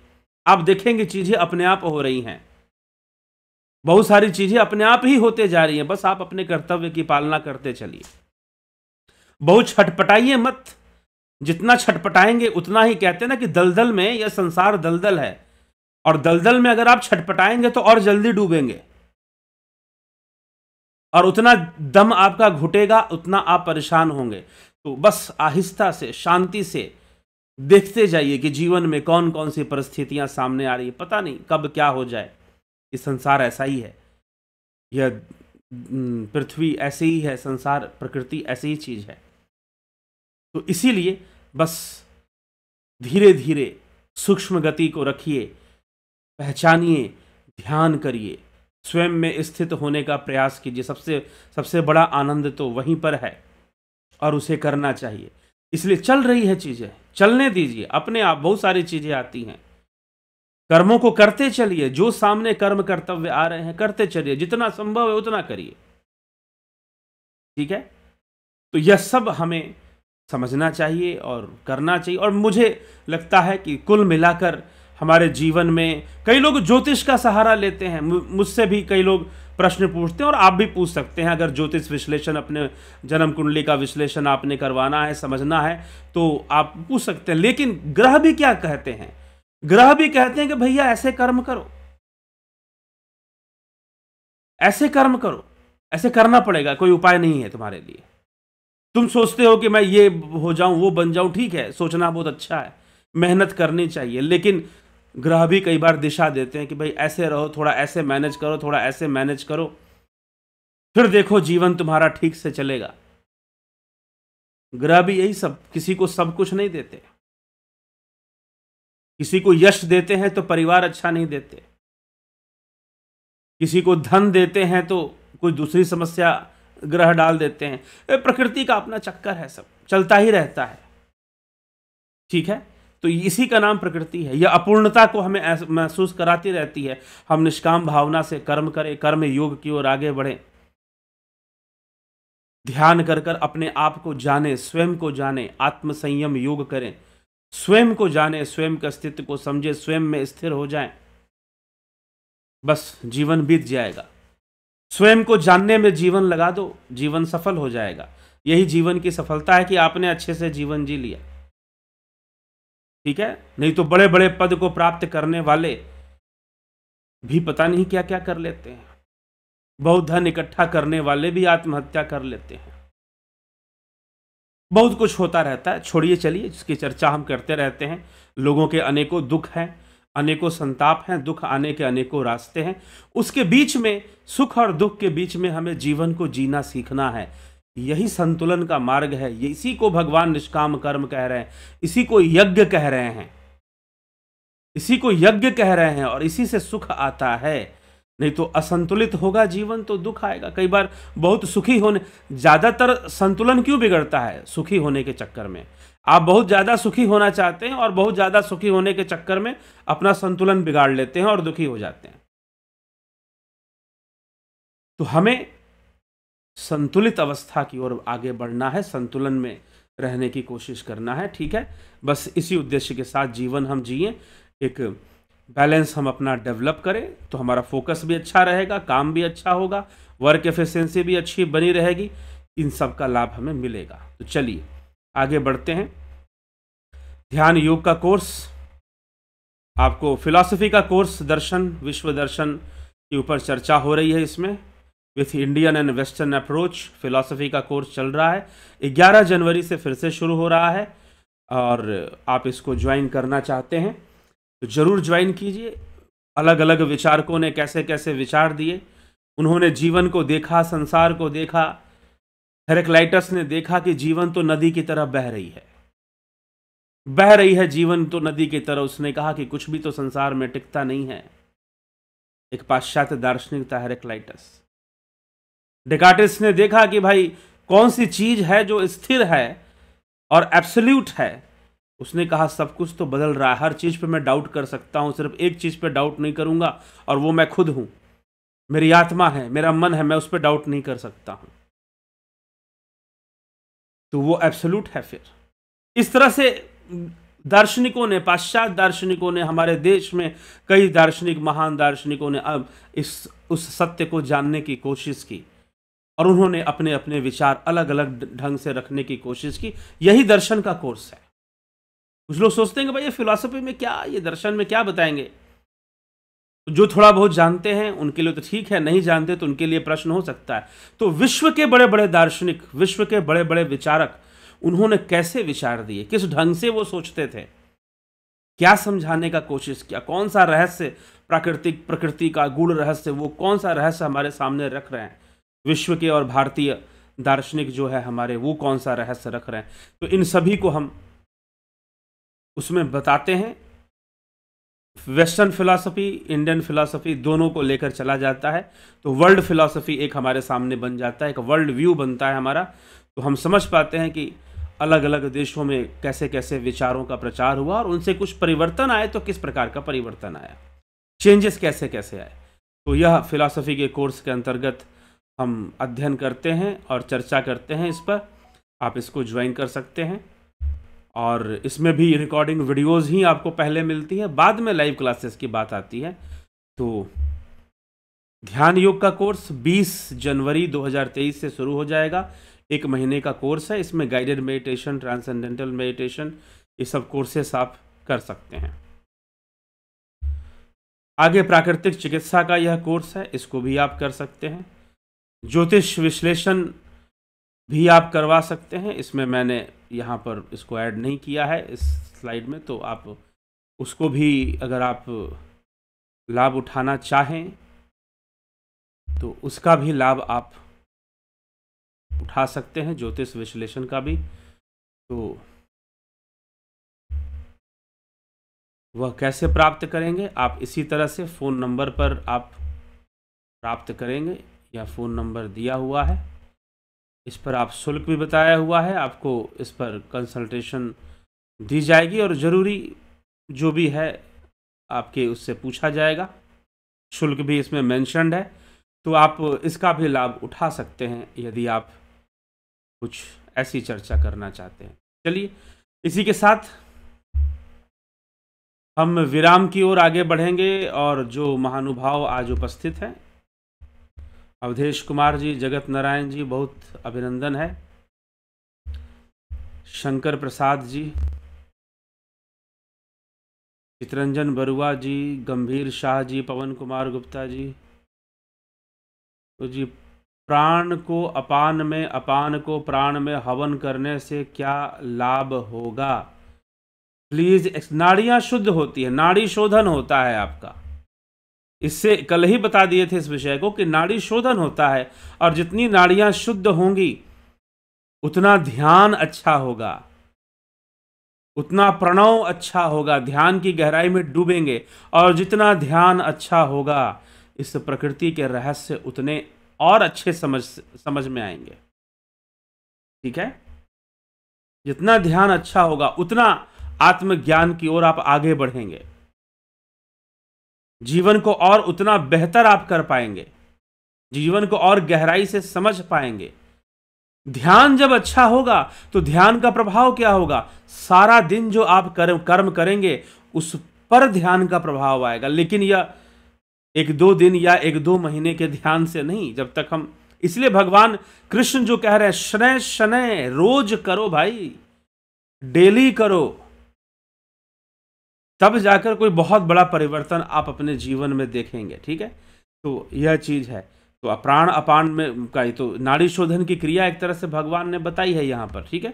आप देखेंगे चीजें अपने आप हो रही हैं बहुत सारी चीजें अपने आप ही होते जा रही हैं बस आप अपने कर्तव्य की पालना करते चलिए बहुत छटपटाइए मत जितना छटपटाएंगे उतना ही कहते हैं ना कि दलदल में यह संसार दलदल है और दलदल में अगर आप छटपटाएंगे तो और जल्दी डूबेंगे और उतना दम आपका घुटेगा उतना आप परेशान होंगे तो बस आहिस्ता से शांति से देखते जाइए कि जीवन में कौन कौन सी परिस्थितियां सामने आ रही है पता नहीं कब क्या हो जाए ये संसार ऐसा ही है यह पृथ्वी ऐसी ही है संसार प्रकृति ऐसी ही चीज़ है तो इसीलिए बस धीरे धीरे सूक्ष्म गति को रखिए पहचानिए ध्यान करिए स्वयं में स्थित होने का प्रयास कीजिए सबसे सबसे बड़ा आनंद तो वहीं पर है और उसे करना चाहिए इसलिए चल रही है चीज़ें चलने दीजिए अपने आप बहुत सारी चीज़ें आती हैं कर्मों को करते चलिए जो सामने कर्म कर्तव्य आ रहे हैं करते चलिए जितना संभव है उतना करिए ठीक है तो यह सब हमें समझना चाहिए और करना चाहिए और मुझे लगता है कि कुल मिलाकर हमारे जीवन में कई लोग ज्योतिष का सहारा लेते हैं मुझसे भी कई लोग प्रश्न पूछते हैं और आप भी पूछ सकते हैं अगर ज्योतिष विश्लेषण अपने जन्म कुंडली का विश्लेषण आपने करवाना है समझना है तो आप पूछ सकते हैं लेकिन ग्रह भी क्या कहते हैं ग्रह भी कहते हैं कि भैया ऐसे कर्म करो ऐसे कर्म करो ऐसे करना पड़ेगा कोई उपाय नहीं है तुम्हारे लिए तुम सोचते हो कि मैं ये हो जाऊं वो बन जाऊं ठीक है सोचना बहुत अच्छा है मेहनत करनी चाहिए लेकिन ग्रह भी कई बार दिशा देते हैं कि भाई ऐसे रहो थोड़ा ऐसे मैनेज करो थोड़ा ऐसे मैनेज करो फिर देखो जीवन तुम्हारा ठीक से चलेगा ग्रह भी यही सब किसी को सब कुछ नहीं देते किसी को यश देते हैं तो परिवार अच्छा नहीं देते किसी को धन देते हैं तो कोई दूसरी समस्या ग्रह डाल देते हैं प्रकृति का अपना चक्कर है सब चलता ही रहता है ठीक है तो इसी का नाम प्रकृति है यह अपूर्णता को हमें महसूस कराती रहती है हम निष्काम भावना से कर्म करें कर्म योग की ओर आगे बढ़ें ध्यान कर कर अपने आप को जाने स्वयं को जाने आत्मसंयम योग करें स्वयं को जाने स्वयं के अस्तित्व को समझे स्वयं में स्थिर हो जाए बस जीवन बीत जाएगा स्वयं को जानने में जीवन लगा दो जीवन सफल हो जाएगा यही जीवन की सफलता है कि आपने अच्छे से जीवन जी लिया ठीक है नहीं तो बड़े बड़े पद को प्राप्त करने वाले भी पता नहीं क्या क्या कर लेते हैं बहुत धन इकट्ठा करने वाले भी आत्महत्या कर लेते हैं बहुत कुछ होता रहता है छोड़िए चलिए जिसकी चर्चा हम करते रहते हैं लोगों के अनेकों दुख हैं अनेकों संताप हैं दुख आने के अनेकों रास्ते हैं उसके बीच में सुख और दुख के बीच में हमें जीवन को जीना सीखना है यही संतुलन का मार्ग है ये इसी को भगवान निष्काम कर्म कह रहे हैं इसी को यज्ञ कह रहे हैं इसी को यज्ञ कह रहे हैं और इसी से सुख आता है नहीं तो असंतुलित होगा जीवन तो दुख आएगा कई बार बहुत सुखी होने ज़्यादातर संतुलन क्यों बिगड़ता है सुखी होने के चक्कर में आप बहुत ज़्यादा सुखी होना चाहते हैं और बहुत ज़्यादा सुखी होने के चक्कर में अपना संतुलन बिगाड़ लेते हैं और दुखी हो जाते हैं तो हमें संतुलित अवस्था की ओर आगे बढ़ना है संतुलन में रहने की कोशिश करना है ठीक है बस इसी उद्देश्य के साथ जीवन हम जिए एक बैलेंस हम अपना डेवलप करें तो हमारा फोकस भी अच्छा रहेगा काम भी अच्छा होगा वर्क एफिशिएंसी भी अच्छी बनी रहेगी इन सब का लाभ हमें मिलेगा तो चलिए आगे बढ़ते हैं ध्यान योग का कोर्स आपको फिलॉसफी का कोर्स दर्शन विश्व दर्शन के ऊपर चर्चा हो रही है इसमें with Indian and western approach philosophy का कोर्स चल रहा है 11 जनवरी से फिर से शुरू हो रहा है और आप इसको ज्वाइन करना चाहते हैं तो ज़रूर ज्वाइन कीजिए अलग अलग विचारकों ने कैसे कैसे विचार दिए उन्होंने जीवन को देखा संसार को देखा हेरेक्लाइटस ने देखा कि जीवन तो नदी की तरह बह रही है बह रही है जीवन तो नदी की तरह उसने कहा कि कुछ भी तो संसार में टिकता नहीं है एक पाश्चात्य दार्शनिक था हेरेक्लाइटस डिकाटिस ने देखा कि भाई कौन सी चीज है जो स्थिर है और एब्सोल्यूट है उसने कहा सब कुछ तो बदल रहा है हर चीज़ पे मैं डाउट कर सकता हूं सिर्फ एक चीज़ पे डाउट नहीं करूंगा और वो मैं खुद हूं मेरी आत्मा है मेरा मन है मैं उस पर डाउट नहीं कर सकता हूं तो वो एब्सोलूट है फिर इस तरह से दार्शनिकों ने पाश्चात्य दार्शनिकों ने हमारे देश में कई दार्शनिक महान दार्शनिकों ने अब इस उस सत्य को जानने की कोशिश की और उन्होंने अपने अपने विचार अलग अलग ढंग से रखने की कोशिश की यही दर्शन का कोर्स है कुछ लोग सोचते हैं कि भाई ये फिलोसफी में क्या ये दर्शन में क्या बताएंगे जो थोड़ा बहुत जानते हैं उनके लिए तो ठीक है नहीं जानते तो उनके लिए प्रश्न हो सकता है तो विश्व के बड़े बड़े दार्शनिक विश्व के बड़े बड़े विचारक उन्होंने कैसे विचार दिए किस ढंग से वो सोचते थे क्या समझाने का कोशिश किया कौन सा रहस्य प्राकृतिक प्रकृति का गूढ़ रहस्य वो कौन सा रहस्य हमारे सामने रख रहे हैं विश्व के और भारतीय दार्शनिक जो है हमारे वो कौन सा रहस्य रख रहे हैं तो इन सभी को हम उसमें बताते हैं वेस्टर्न फिलासफी इंडियन फिलासफी दोनों को लेकर चला जाता है तो वर्ल्ड फिलासफी एक हमारे सामने बन जाता है एक वर्ल्ड व्यू बनता है हमारा तो हम समझ पाते हैं कि अलग अलग देशों में कैसे कैसे विचारों का प्रचार हुआ और उनसे कुछ परिवर्तन आए तो किस प्रकार का परिवर्तन आया चेंजेस कैसे कैसे आए तो यह फिलासफी के कोर्स के अंतर्गत हम अध्ययन करते हैं और चर्चा करते हैं इस पर आप इसको ज्वाइन कर सकते हैं और इसमें भी रिकॉर्डिंग वीडियोस ही आपको पहले मिलती है बाद में लाइव क्लासेस की बात आती है तो ध्यान योग का कोर्स 20 जनवरी 2023 से शुरू हो जाएगा एक महीने का कोर्स है इसमें गाइडेड मेडिटेशन ट्रांसेंडेंटल मेडिटेशन ये सब कोर्सेस आप कर सकते हैं आगे प्राकृतिक चिकित्सा का यह कोर्स है इसको भी आप कर सकते हैं ज्योतिष विश्लेषण भी आप करवा सकते हैं इसमें मैंने यहाँ पर इसको ऐड नहीं किया है इस स्लाइड में तो आप उसको भी अगर आप लाभ उठाना चाहें तो उसका भी लाभ आप उठा सकते हैं ज्योतिष विश्लेषण का भी तो वह कैसे प्राप्त करेंगे आप इसी तरह से फ़ोन नंबर पर आप प्राप्त करेंगे या फ़ोन नंबर दिया हुआ है इस पर आप शुल्क भी बताया हुआ है आपको इस पर कंसल्टेशन दी जाएगी और ज़रूरी जो भी है आपके उससे पूछा जाएगा शुल्क भी इसमें मैंशनड है तो आप इसका भी लाभ उठा सकते हैं यदि आप कुछ ऐसी चर्चा करना चाहते हैं चलिए इसी के साथ हम विराम की ओर आगे बढ़ेंगे और जो महानुभाव आज उपस्थित हैं अवधेश कुमार जी जगत नारायण जी बहुत अभिनंदन है शंकर प्रसाद जी चितरंजन बरुआ जी गंभीर शाह जी पवन कुमार गुप्ता जी तो जी प्राण को अपान में अपान को प्राण में हवन करने से क्या लाभ होगा प्लीज नाड़ियां शुद्ध होती है नाड़ी शोधन होता है आपका इससे कल ही बता दिए थे इस विषय को कि नाड़ी शोधन होता है और जितनी नाड़ियां शुद्ध होंगी उतना ध्यान अच्छा होगा उतना प्रणव अच्छा होगा ध्यान की गहराई में डूबेंगे और जितना ध्यान अच्छा होगा इस प्रकृति के रहस्य उतने और अच्छे समझ समझ में आएंगे ठीक है जितना ध्यान अच्छा होगा उतना आत्मज्ञान की ओर आप आगे बढ़ेंगे जीवन को और उतना बेहतर आप कर पाएंगे जीवन को और गहराई से समझ पाएंगे ध्यान जब अच्छा होगा तो ध्यान का प्रभाव क्या होगा सारा दिन जो आप कर्म कर्म करेंगे उस पर ध्यान का प्रभाव आएगा लेकिन यह एक दो दिन या एक दो महीने के ध्यान से नहीं जब तक हम इसलिए भगवान कृष्ण जो कह रहे हैं शनय शनय रोज करो भाई डेली करो तब जाकर कोई बहुत बड़ा परिवर्तन आप अपने जीवन में देखेंगे ठीक है तो यह चीज़ है तो अप्राण अपान में का तो नाड़ी शोधन की क्रिया एक तरह से भगवान ने बताई है यहाँ पर ठीक है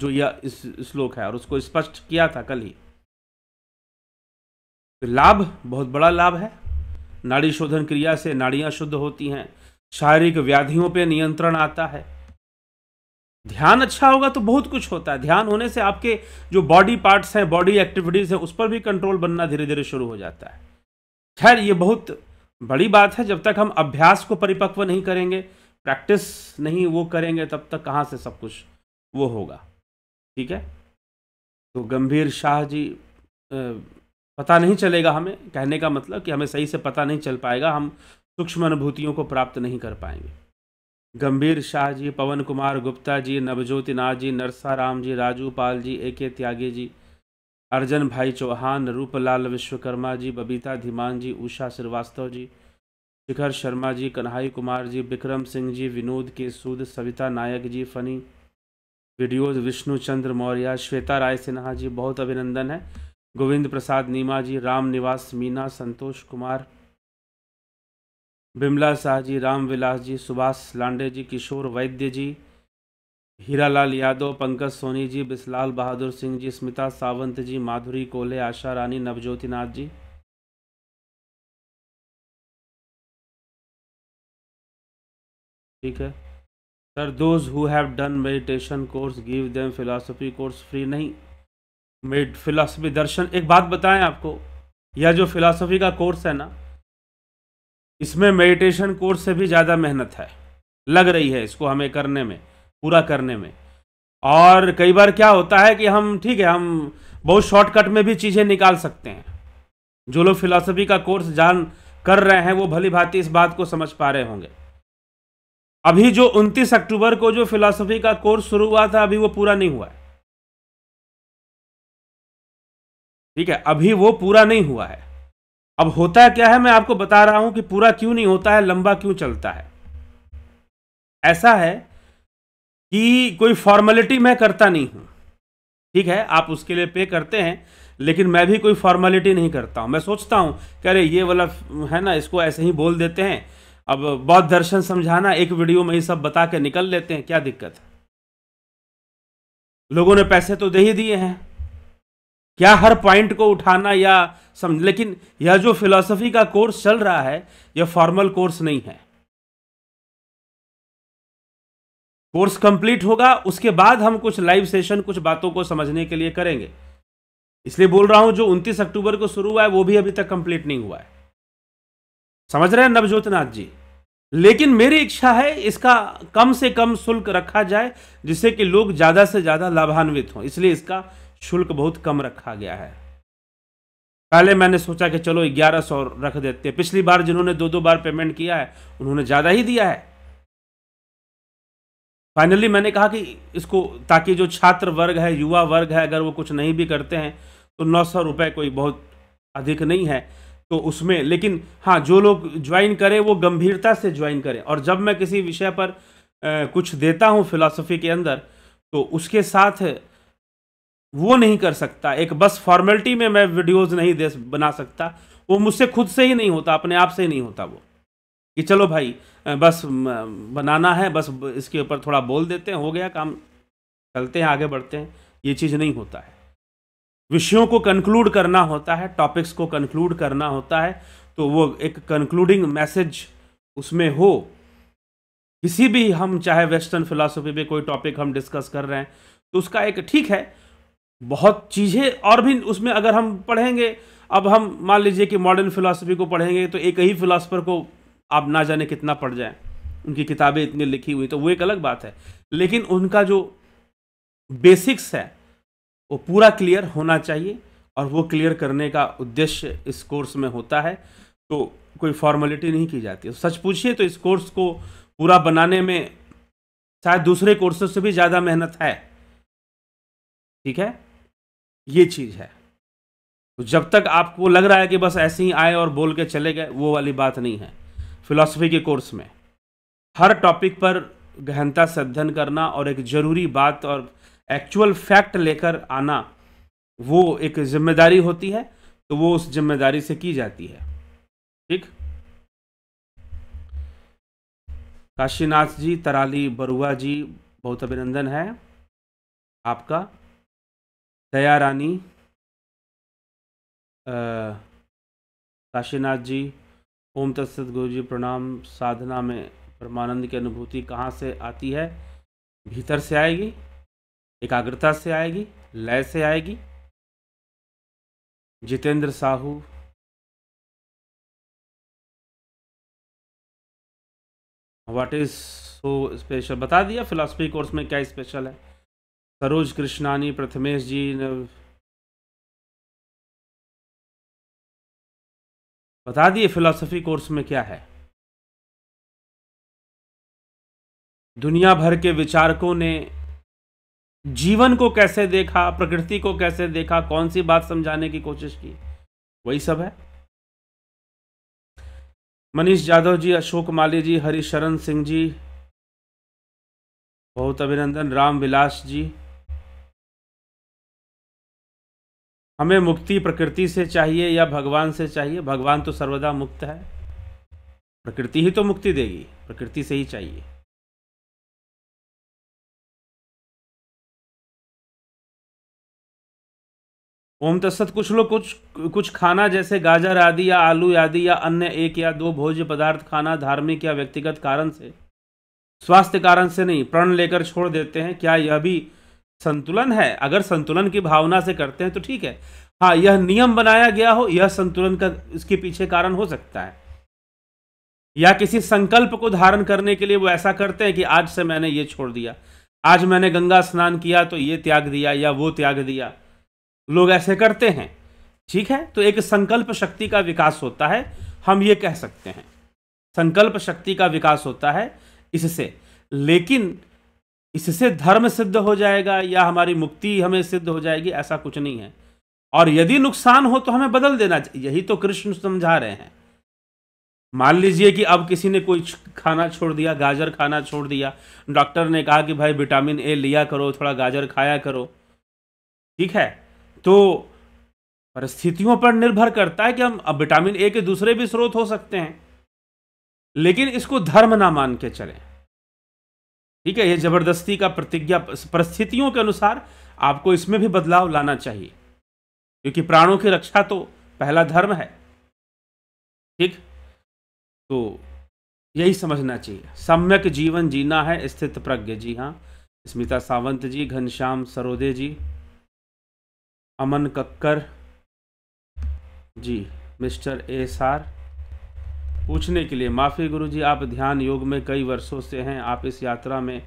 जो यह इस श्लोक है और उसको स्पष्ट किया था कल ही तो लाभ बहुत बड़ा लाभ है नाड़ी शोधन क्रिया से नाड़ियाँ शुद्ध होती हैं शारीरिक व्याधियों पर नियंत्रण आता है ध्यान अच्छा होगा तो बहुत कुछ होता है ध्यान होने से आपके जो बॉडी पार्ट्स हैं बॉडी एक्टिविटीज़ हैं उस पर भी कंट्रोल बनना धीरे धीरे शुरू हो जाता है खैर ये बहुत बड़ी बात है जब तक हम अभ्यास को परिपक्व नहीं करेंगे प्रैक्टिस नहीं वो करेंगे तब तक कहाँ से सब कुछ वो होगा ठीक है तो गंभीर शाह जी पता नहीं चलेगा हमें कहने का मतलब कि हमें सही से पता नहीं चल पाएगा हम सूक्ष्म अनुभूतियों को प्राप्त नहीं कर पाएंगे गंभीर शाह जी पवन कुमार गुप्ता जी नवज्योति नाथ जी नरसाराम जी राजू पाल जी ए के त्यागी जी अर्जन भाई चौहान रूपलाल विश्वकर्मा जी बबीता धीमान जी उषा श्रीवास्तव जी शिखर शर्मा जी कन्हई कुमार जी Vikram Singh ji Vinod K Sood Savita Nayak ji funny videos Vishnu Chandra Maurya Shweta Rai Sinha ji बहुत अभिनंदन है गोविंद प्रसाद नीमा जी राम निवास मीना संतोष कुमार बिमला शाह जी राम विलास जी सुभाष लांडे जी किशोर वैद्य जी हीरालाल यादव पंकज सोनी जी बिसलाल बहादुर सिंह जी स्मिता सावंत जी माधुरी कोले आशा रानी नवज्योति नाथ जी ठीक है sir those who have done meditation course give them philosophy course free नहीं मेड फिलासफी दर्शन एक बात बताएं आपको यह जो फिलासफी का कोर्स है ना इसमें मेडिटेशन कोर्स से भी ज़्यादा मेहनत है लग रही है इसको हमें करने में पूरा करने में और कई बार क्या होता है कि हम ठीक है हम बहुत शॉर्टकट में भी चीज़ें निकाल सकते हैं जो लोग फिलासफी का कोर्स जान कर रहे हैं वो भली भांति इस बात को समझ पा रहे होंगे अभी जो 29 अक्टूबर को जो फिलासफी का कोर्स शुरू हुआ था अभी वो पूरा नहीं हुआ है ठीक है अभी वो पूरा नहीं हुआ है अब होता है क्या है मैं आपको बता रहा हूं कि पूरा क्यों नहीं होता है लंबा क्यों चलता है ऐसा है कि कोई फॉर्मेलिटी मैं करता नहीं हूं ठीक है आप उसके लिए पे करते हैं लेकिन मैं भी कोई फॉर्मेलिटी नहीं करता हूं मैं सोचता हूं कि अरे ये वाला है ना इसको ऐसे ही बोल देते हैं अब बौद्ध दर्शन समझाना एक वीडियो में ही सब बता के निकल लेते हैं क्या दिक्कत है लोगों ने पैसे तो दे ही दिए हैं क्या हर पॉइंट को उठाना या समझ लेकिन यह जो फिलॉसफी का कोर्स चल रहा है यह फॉर्मल कोर्स नहीं है कोर्स कंप्लीट होगा उसके बाद हम कुछ लाइव सेशन कुछ बातों को समझने के लिए करेंगे इसलिए बोल रहा हूं जो 29 अक्टूबर को शुरू हुआ है वो भी अभी तक कंप्लीट नहीं हुआ है समझ रहे हैं नाथ जी लेकिन मेरी इच्छा है इसका कम से कम शुल्क रखा जाए जिससे कि लोग ज़्यादा से ज़्यादा लाभान्वित हों इसलिए इसका शुल्क बहुत कम रखा गया है पहले मैंने सोचा कि चलो ग्यारह सौ रख देते पिछली बार जिन्होंने दो दो बार पेमेंट किया है उन्होंने ज़्यादा ही दिया है फाइनली मैंने कहा कि इसको ताकि जो छात्र वर्ग है युवा वर्ग है अगर वो कुछ नहीं भी करते हैं तो नौ सौ रुपये कोई बहुत अधिक नहीं है तो उसमें लेकिन हाँ जो लोग ज्वाइन करें वो गंभीरता से ज्वाइन करें और जब मैं किसी विषय पर आ, कुछ देता हूँ फिलासफी के अंदर तो उसके साथ वो नहीं कर सकता एक बस फॉर्मेलिटी में मैं वीडियोस नहीं दे बना सकता वो मुझसे खुद से ही नहीं होता अपने आप से ही नहीं होता वो कि चलो भाई बस बनाना है बस इसके ऊपर थोड़ा बोल देते हैं हो गया काम चलते हैं आगे बढ़ते हैं ये चीज़ नहीं होता है विषयों को कंक्लूड करना होता है टॉपिक्स को कंक्लूड करना होता है तो वो एक कंक्लूडिंग मैसेज उसमें हो किसी भी हम चाहे वेस्टर्न फिलासफी पे कोई टॉपिक हम डिस्कस कर रहे हैं तो उसका एक ठीक है बहुत चीज़ें और भी उसमें अगर हम पढ़ेंगे अब हम मान लीजिए कि मॉडर्न फिलासफी को पढ़ेंगे तो एक ही फिलासफर को आप ना जाने कितना पढ़ जाए उनकी किताबें इतनी लिखी हुई तो वो एक अलग बात है लेकिन उनका जो बेसिक्स है वो पूरा क्लियर होना चाहिए और वो क्लियर करने का उद्देश्य इस कोर्स में होता है तो कोई फॉर्मेलिटी नहीं की जाती सच पूछिए तो इस कोर्स को पूरा बनाने में शायद दूसरे कोर्सेज से भी ज़्यादा मेहनत है ठीक है ये चीज़ है तो जब तक आपको लग रहा है कि बस ऐसे ही आए और बोल के चले गए वो वाली बात नहीं है फिलॉसफी के कोर्स में हर टॉपिक पर गहनता से अध्ययन करना और एक ज़रूरी बात और एक्चुअल फैक्ट लेकर आना वो एक जिम्मेदारी होती है तो वो उस जिम्मेदारी से की जाती है ठीक काशीनाथ जी तराली बरुआ जी बहुत अभिनंदन है आपका दया रानी काशीनाथ जी ओम तत्सत गुरु जी प्रणाम साधना में परमानंद की अनुभूति कहाँ से आती है भीतर से आएगी एकाग्रता से आएगी लय से आएगी Jitendra Sahu what is so special बता दिया फिलोसफी कोर्स में क्या स्पेशल है सरोज कृष्णानी प्रथमेश जी बता दिए फिलॉसफी कोर्स में क्या है दुनिया भर के विचारकों ने जीवन को कैसे देखा प्रकृति को कैसे देखा कौन सी बात समझाने की कोशिश की वही सब है मनीष जाधव जी अशोक माली जी हरिशरण सिंह जी बहुत अभिनंदन राम विलास जी हमें मुक्ति प्रकृति से चाहिए या भगवान से चाहिए भगवान तो सर्वदा मुक्त है प्रकृति ही तो मुक्ति देगी प्रकृति से ही चाहिए ओम तस्त कुछ लोग कुछ कुछ खाना जैसे गाजर आदि या आलू आदि या अन्य एक या दो भोज्य पदार्थ खाना धार्मिक या व्यक्तिगत कारण से स्वास्थ्य कारण से नहीं प्रण लेकर छोड़ देते हैं क्या यह भी संतुलन है अगर संतुलन की भावना से करते हैं तो ठीक है हाँ यह नियम बनाया गया हो यह संतुलन का इसके पीछे कारण हो सकता है या किसी संकल्प को धारण करने के लिए वो ऐसा करते हैं कि आज से मैंने ये छोड़ दिया आज मैंने गंगा स्नान किया तो ये त्याग दिया या वो त्याग दिया लोग ऐसे करते हैं ठीक है तो एक संकल्प शक्ति का विकास होता है हम ये कह सकते हैं संकल्प शक्ति का विकास होता है इससे लेकिन इससे धर्म सिद्ध हो जाएगा या हमारी मुक्ति हमें सिद्ध हो जाएगी ऐसा कुछ नहीं है और यदि नुकसान हो तो हमें बदल देना चाहिए यही तो कृष्ण समझा रहे हैं मान लीजिए कि अब किसी ने कोई खाना छोड़ दिया गाजर खाना छोड़ दिया डॉक्टर ने कहा कि भाई विटामिन ए लिया करो थोड़ा गाजर खाया करो ठीक है तो परिस्थितियों पर निर्भर करता है कि हम अब विटामिन ए के दूसरे भी स्रोत हो सकते हैं लेकिन इसको धर्म ना मान के चलें ठीक है ये जबरदस्ती का प्रतिज्ञा परिस्थितियों के अनुसार आपको इसमें भी बदलाव लाना चाहिए क्योंकि प्राणों की रक्षा तो पहला धर्म है ठीक तो यही समझना चाहिए सम्यक जीवन जीना है स्थित प्रज्ञ जी हाँ Smita Sawant ji Ghanshyam Sarode ji Aman Kakkar ji mister S R पूछने के लिए माफ़ी गुरु जी आप ध्यान योग में कई वर्षों से हैं आप इस यात्रा में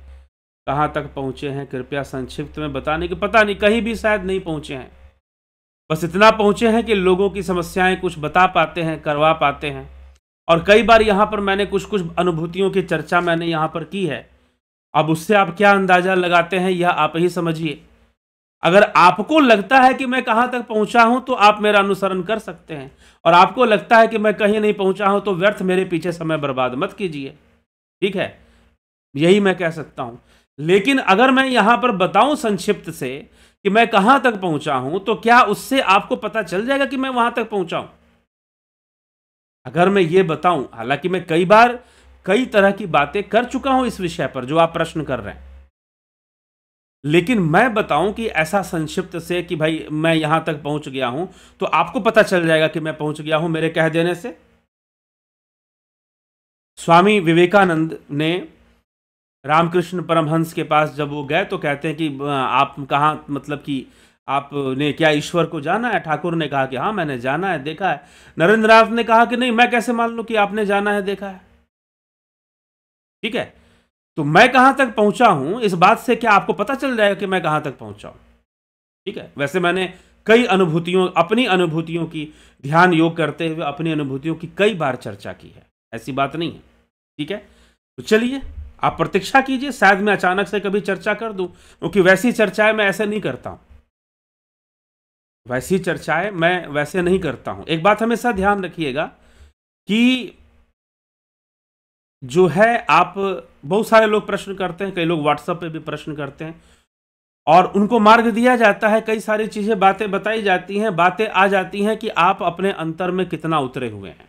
कहाँ तक पहुँचे हैं कृपया संक्षिप्त में बताने की पता नहीं कहीं भी शायद नहीं पहुँचे हैं बस इतना पहुँचे हैं कि लोगों की समस्याएं कुछ बता पाते हैं करवा पाते हैं और कई बार यहाँ पर मैंने कुछ कुछ अनुभूतियों की चर्चा मैंने यहाँ पर की है अब उससे आप क्या अंदाज़ा लगाते हैं यह आप ही समझिए अगर आपको लगता है कि मैं कहां तक पहुंचा हूं तो आप मेरा अनुसरण कर सकते हैं और आपको लगता है कि मैं कहीं नहीं पहुंचा हूं तो व्यर्थ मेरे पीछे समय बर्बाद मत कीजिए ठीक है यही मैं कह सकता हूं लेकिन अगर मैं यहां पर बताऊं संक्षिप्त से कि मैं कहां तक पहुंचा हूं तो क्या उससे आपको पता चल जाएगा कि मैं वहां तक पहुंचा हूं अगर मैं ये बताऊं हालांकि मैं कई बार कई तरह की बातें कर चुका हूं इस विषय पर जो आप प्रश्न कर रहे हैं लेकिन मैं बताऊं कि ऐसा संक्षिप्त से कि भाई मैं यहां तक पहुंच गया हूं तो आपको पता चल जाएगा कि मैं पहुंच गया हूं मेरे कह देने से स्वामी विवेकानंद ने रामकृष्ण परमहंस के पास जब वो गए तो कहते हैं कि आप कहाँ मतलब कि आपने क्या ईश्वर को जाना है ठाकुर ने कहा कि हाँ मैंने जाना है देखा है नरेंद्र नाथ ने कहा कि नहीं मैं कैसे मान लू कि आपने जाना है देखा है ठीक है तो मैं कहां तक पहुंचा हूं इस बात से क्या आपको पता चल जाएगा कि मैं कहां तक पहुंचा हूं ठीक है वैसे मैंने कई अनुभूतियों अपनी अनुभूतियों की ध्यान योग करते हुए अपनी अनुभूतियों की कई बार चर्चा की है ऐसी बात नहीं है ठीक है तो चलिए आप प्रतीक्षा कीजिए शायद मैं अचानक से कभी चर्चा कर दूं क्योंकि वैसी चर्चाएं मैं ऐसे नहीं करता हूं वैसी चर्चाएं मैं वैसे नहीं करता हूं एक बात हमेशा ध्यान रखिएगा कि जो है आप बहुत सारे लोग प्रश्न करते हैं कई लोग व्हाट्सएप पे भी प्रश्न करते हैं और उनको मार्ग दिया जाता है कई सारी चीज़ें बातें बताई जाती हैं बातें आ जाती हैं कि आप अपने अंतर में कितना उतरे हुए हैं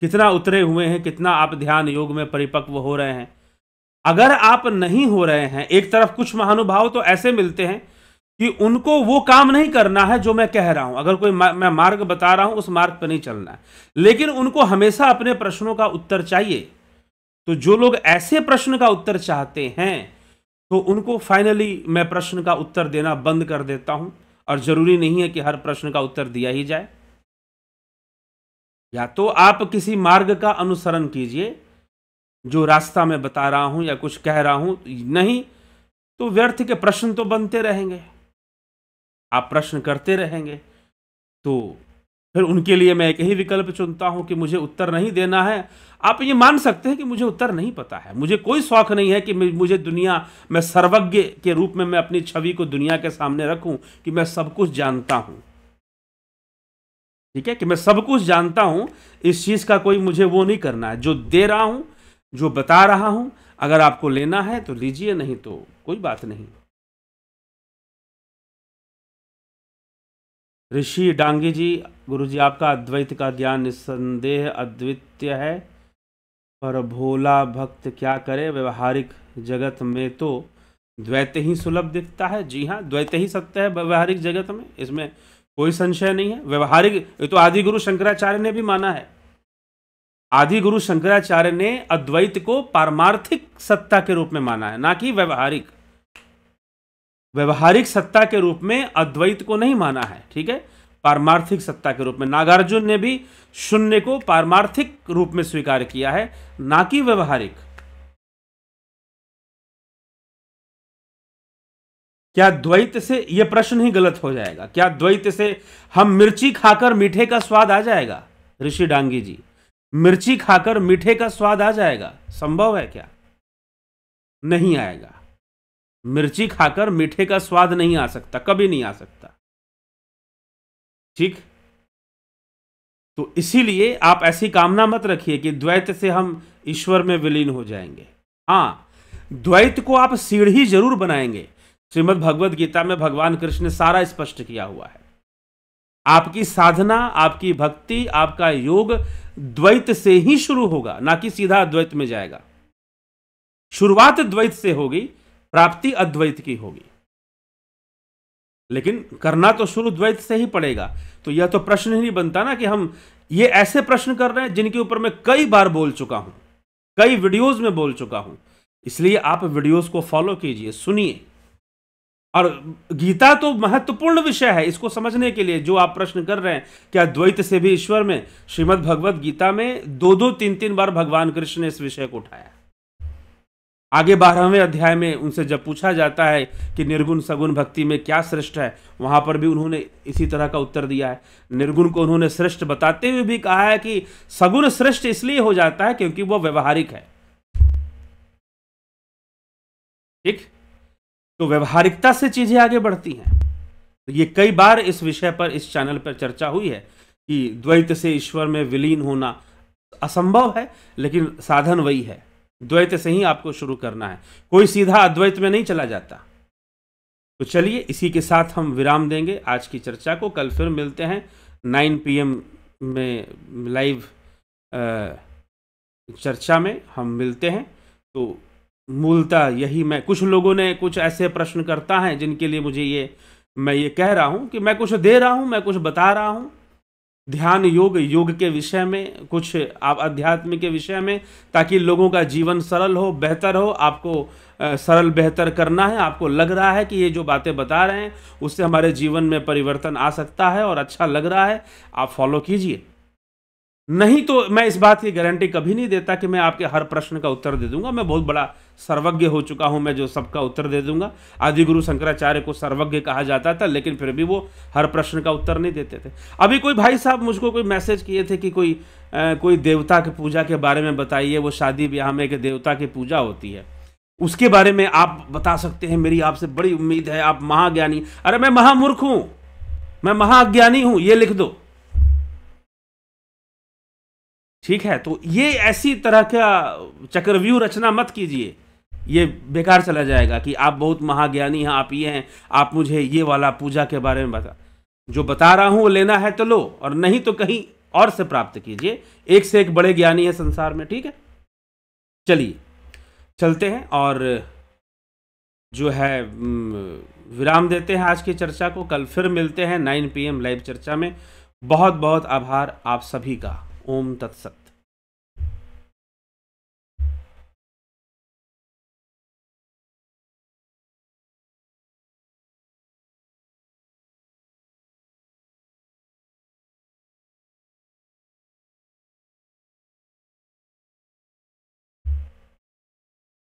कितना उतरे हुए हैं कितना आप ध्यान योग में परिपक्व हो रहे हैं अगर आप नहीं हो रहे हैं एक तरफ कुछ महानुभाव तो ऐसे मिलते हैं कि उनको वो काम नहीं करना है जो मैं कह रहा हूं अगर कोई मैं मार्ग बता रहा हूं उस मार्ग पर नहीं चलना है लेकिन उनको हमेशा अपने प्रश्नों का उत्तर चाहिए तो जो लोग ऐसे प्रश्न का उत्तर चाहते हैं तो उनको फाइनली मैं प्रश्न का उत्तर देना बंद कर देता हूं और जरूरी नहीं है कि हर प्रश्न का उत्तर दिया ही जाए या तो आप किसी मार्ग का अनुसरण कीजिए जो रास्ता मैं बता रहा हूं या कुछ कह रहा हूं नहीं तो व्यर्थ के प्रश्न तो बनते रहेंगे आप प्रश्न करते रहेंगे तो फिर उनके लिए मैं एक ही विकल्प चुनता हूं कि मुझे उत्तर नहीं देना है आप ये मान सकते हैं कि मुझे उत्तर नहीं पता है मुझे कोई शौक नहीं है कि मुझे दुनिया मैं सर्वज्ञ के रूप में मैं अपनी छवि को दुनिया के सामने रखूं कि मैं सब कुछ जानता हूं ठीक है कि मैं सब कुछ जानता हूं इस चीज का कोई मुझे वो नहीं करना है जो दे रहा हूं जो बता रहा हूं अगर आपको लेना है तो लीजिए नहीं तो कोई बात नहीं ऋषि डांगी जी गुरु जी आपका अद्वैत का ज्ञान निस्संदेह अद्वितीय है पर भोला भक्त क्या करे व्यवहारिक जगत में तो द्वैत ही सुलभ दिखता है जी हाँ द्वैत ही सत्य है व्यवहारिक जगत में इसमें कोई संशय नहीं है व्यवहारिक ये तो आदि गुरु शंकराचार्य ने भी माना है आदि गुरु शंकराचार्य ने अद्वैत को पारमार्थिक सत्ता के रूप में माना है ना कि व्यवहारिक व्यवहारिक सत्ता के रूप में अद्वैत को नहीं माना है ठीक है पारमार्थिक सत्ता के रूप में नागार्जुन ने भी शून्य को पारमार्थिक रूप में स्वीकार किया है ना कि व्यवहारिक क्या द्वैत से यह प्रश्न ही गलत हो जाएगा क्या द्वैत से हम मिर्ची खाकर मीठे का स्वाद आ जाएगा ऋषि डांगी जी मिर्ची खाकर मीठे का स्वाद आ जाएगा संभव है क्या नहीं आएगा मिर्ची खाकर मीठे का स्वाद नहीं आ सकता कभी नहीं आ सकता ठीक तो इसीलिए आप ऐसी कामना मत रखिए कि द्वैत से हम ईश्वर में विलीन हो जाएंगे हाँ द्वैत को आप सीढ़ी जरूर बनाएंगे श्रीमद भगवद गीता में भगवान कृष्ण ने सारा स्पष्ट किया हुआ है आपकी साधना आपकी भक्ति आपका योग द्वैत से ही शुरू होगा ना कि सीधा द्वैत में जाएगा शुरुआत द्वैत से होगी प्राप्ति अद्वैत की होगी लेकिन करना तो शुरू द्वैत से ही पड़ेगा तो यह तो प्रश्न ही नहीं बनता ना कि हम ये ऐसे प्रश्न कर रहे हैं जिनके ऊपर मैं कई बार बोल चुका हूं कई वीडियोस में बोल चुका हूं इसलिए आप वीडियोस को फॉलो कीजिए सुनिए और गीता तो महत्वपूर्ण विषय है इसको समझने के लिए जो आप प्रश्न कर रहे हैं क्या द्वैत से भी ईश्वर में श्रीमद भगवत गीता में दो दो तीन तीन बार भगवान कृष्ण ने इस विषय को उठाया आगे बारहवें अध्याय में उनसे जब पूछा जाता है कि निर्गुण सगुण भक्ति में क्या श्रेष्ठ है वहाँ पर भी उन्होंने इसी तरह का उत्तर दिया है निर्गुण को उन्होंने श्रेष्ठ बताते हुए भी कहा है कि सगुण श्रेष्ठ इसलिए हो जाता है क्योंकि वह व्यवहारिक है ठीक तो व्यवहारिकता से चीजें आगे बढ़ती हैं तो ये कई बार इस विषय पर इस चैनल पर चर्चा हुई है कि द्वैत से ईश्वर में विलीन होना असंभव है लेकिन साधन वही है द्वैत से ही आपको शुरू करना है कोई सीधा अद्वैत में नहीं चला जाता तो चलिए इसी के साथ हम विराम देंगे आज की चर्चा को कल फिर मिलते हैं 9 पीएम में लाइव चर्चा में हम मिलते हैं तो मूलतः यही मैं कुछ लोगों ने कुछ ऐसे प्रश्न करता है जिनके लिए मुझे ये मैं ये कह रहा हूँ कि मैं कुछ दे रहा हूँ मैं कुछ बता रहा हूँ ध्यान योग योग के विषय में कुछ आप अध्यात्म के विषय में ताकि लोगों का जीवन सरल हो बेहतर हो आपको सरल बेहतर करना है आपको लग रहा है कि ये जो बातें बता रहे हैं उससे हमारे जीवन में परिवर्तन आ सकता है और अच्छा लग रहा है आप फॉलो कीजिए नहीं तो मैं इस बात की गारंटी कभी नहीं देता कि मैं आपके हर प्रश्न का उत्तर दे दूंगा मैं बहुत बड़ा सर्वज्ञ हो चुका हूं मैं जो सबका उत्तर दे दूंगा आदि गुरु शंकराचार्य को सर्वज्ञ कहा जाता था लेकिन फिर भी वो हर प्रश्न का उत्तर नहीं देते थे अभी कोई भाई साहब मुझको कोई मैसेज किए थे कि कोई आ, कोई देवता की पूजा के बारे में बताइए वो शादी ब्याह में एक देवता की पूजा होती है उसके बारे में आप बता सकते हैं मेरी आपसे बड़ी उम्मीद है आप महाज्ञानी अरे मैं महामूर्ख हूँ मैं महाज्ञानी हूँ ये लिख दो ठीक है तो ये ऐसी तरह का चक्रव्यूह रचना मत कीजिए ये बेकार चला जाएगा कि आप बहुत महाज्ञानी हैं आप ये हैं आप मुझे ये वाला पूजा के बारे में बता जो बता रहा हूँ वो लेना है तो लो और नहीं तो कहीं और से प्राप्त कीजिए एक से एक बड़े ज्ञानी है संसार में ठीक है चलिए चलते हैं और जो है विराम देते हैं आज की चर्चा को कल फिर मिलते हैं 9 पीएम लाइव चर्चा में बहुत बहुत आभार आप सभी का ओम तत्सत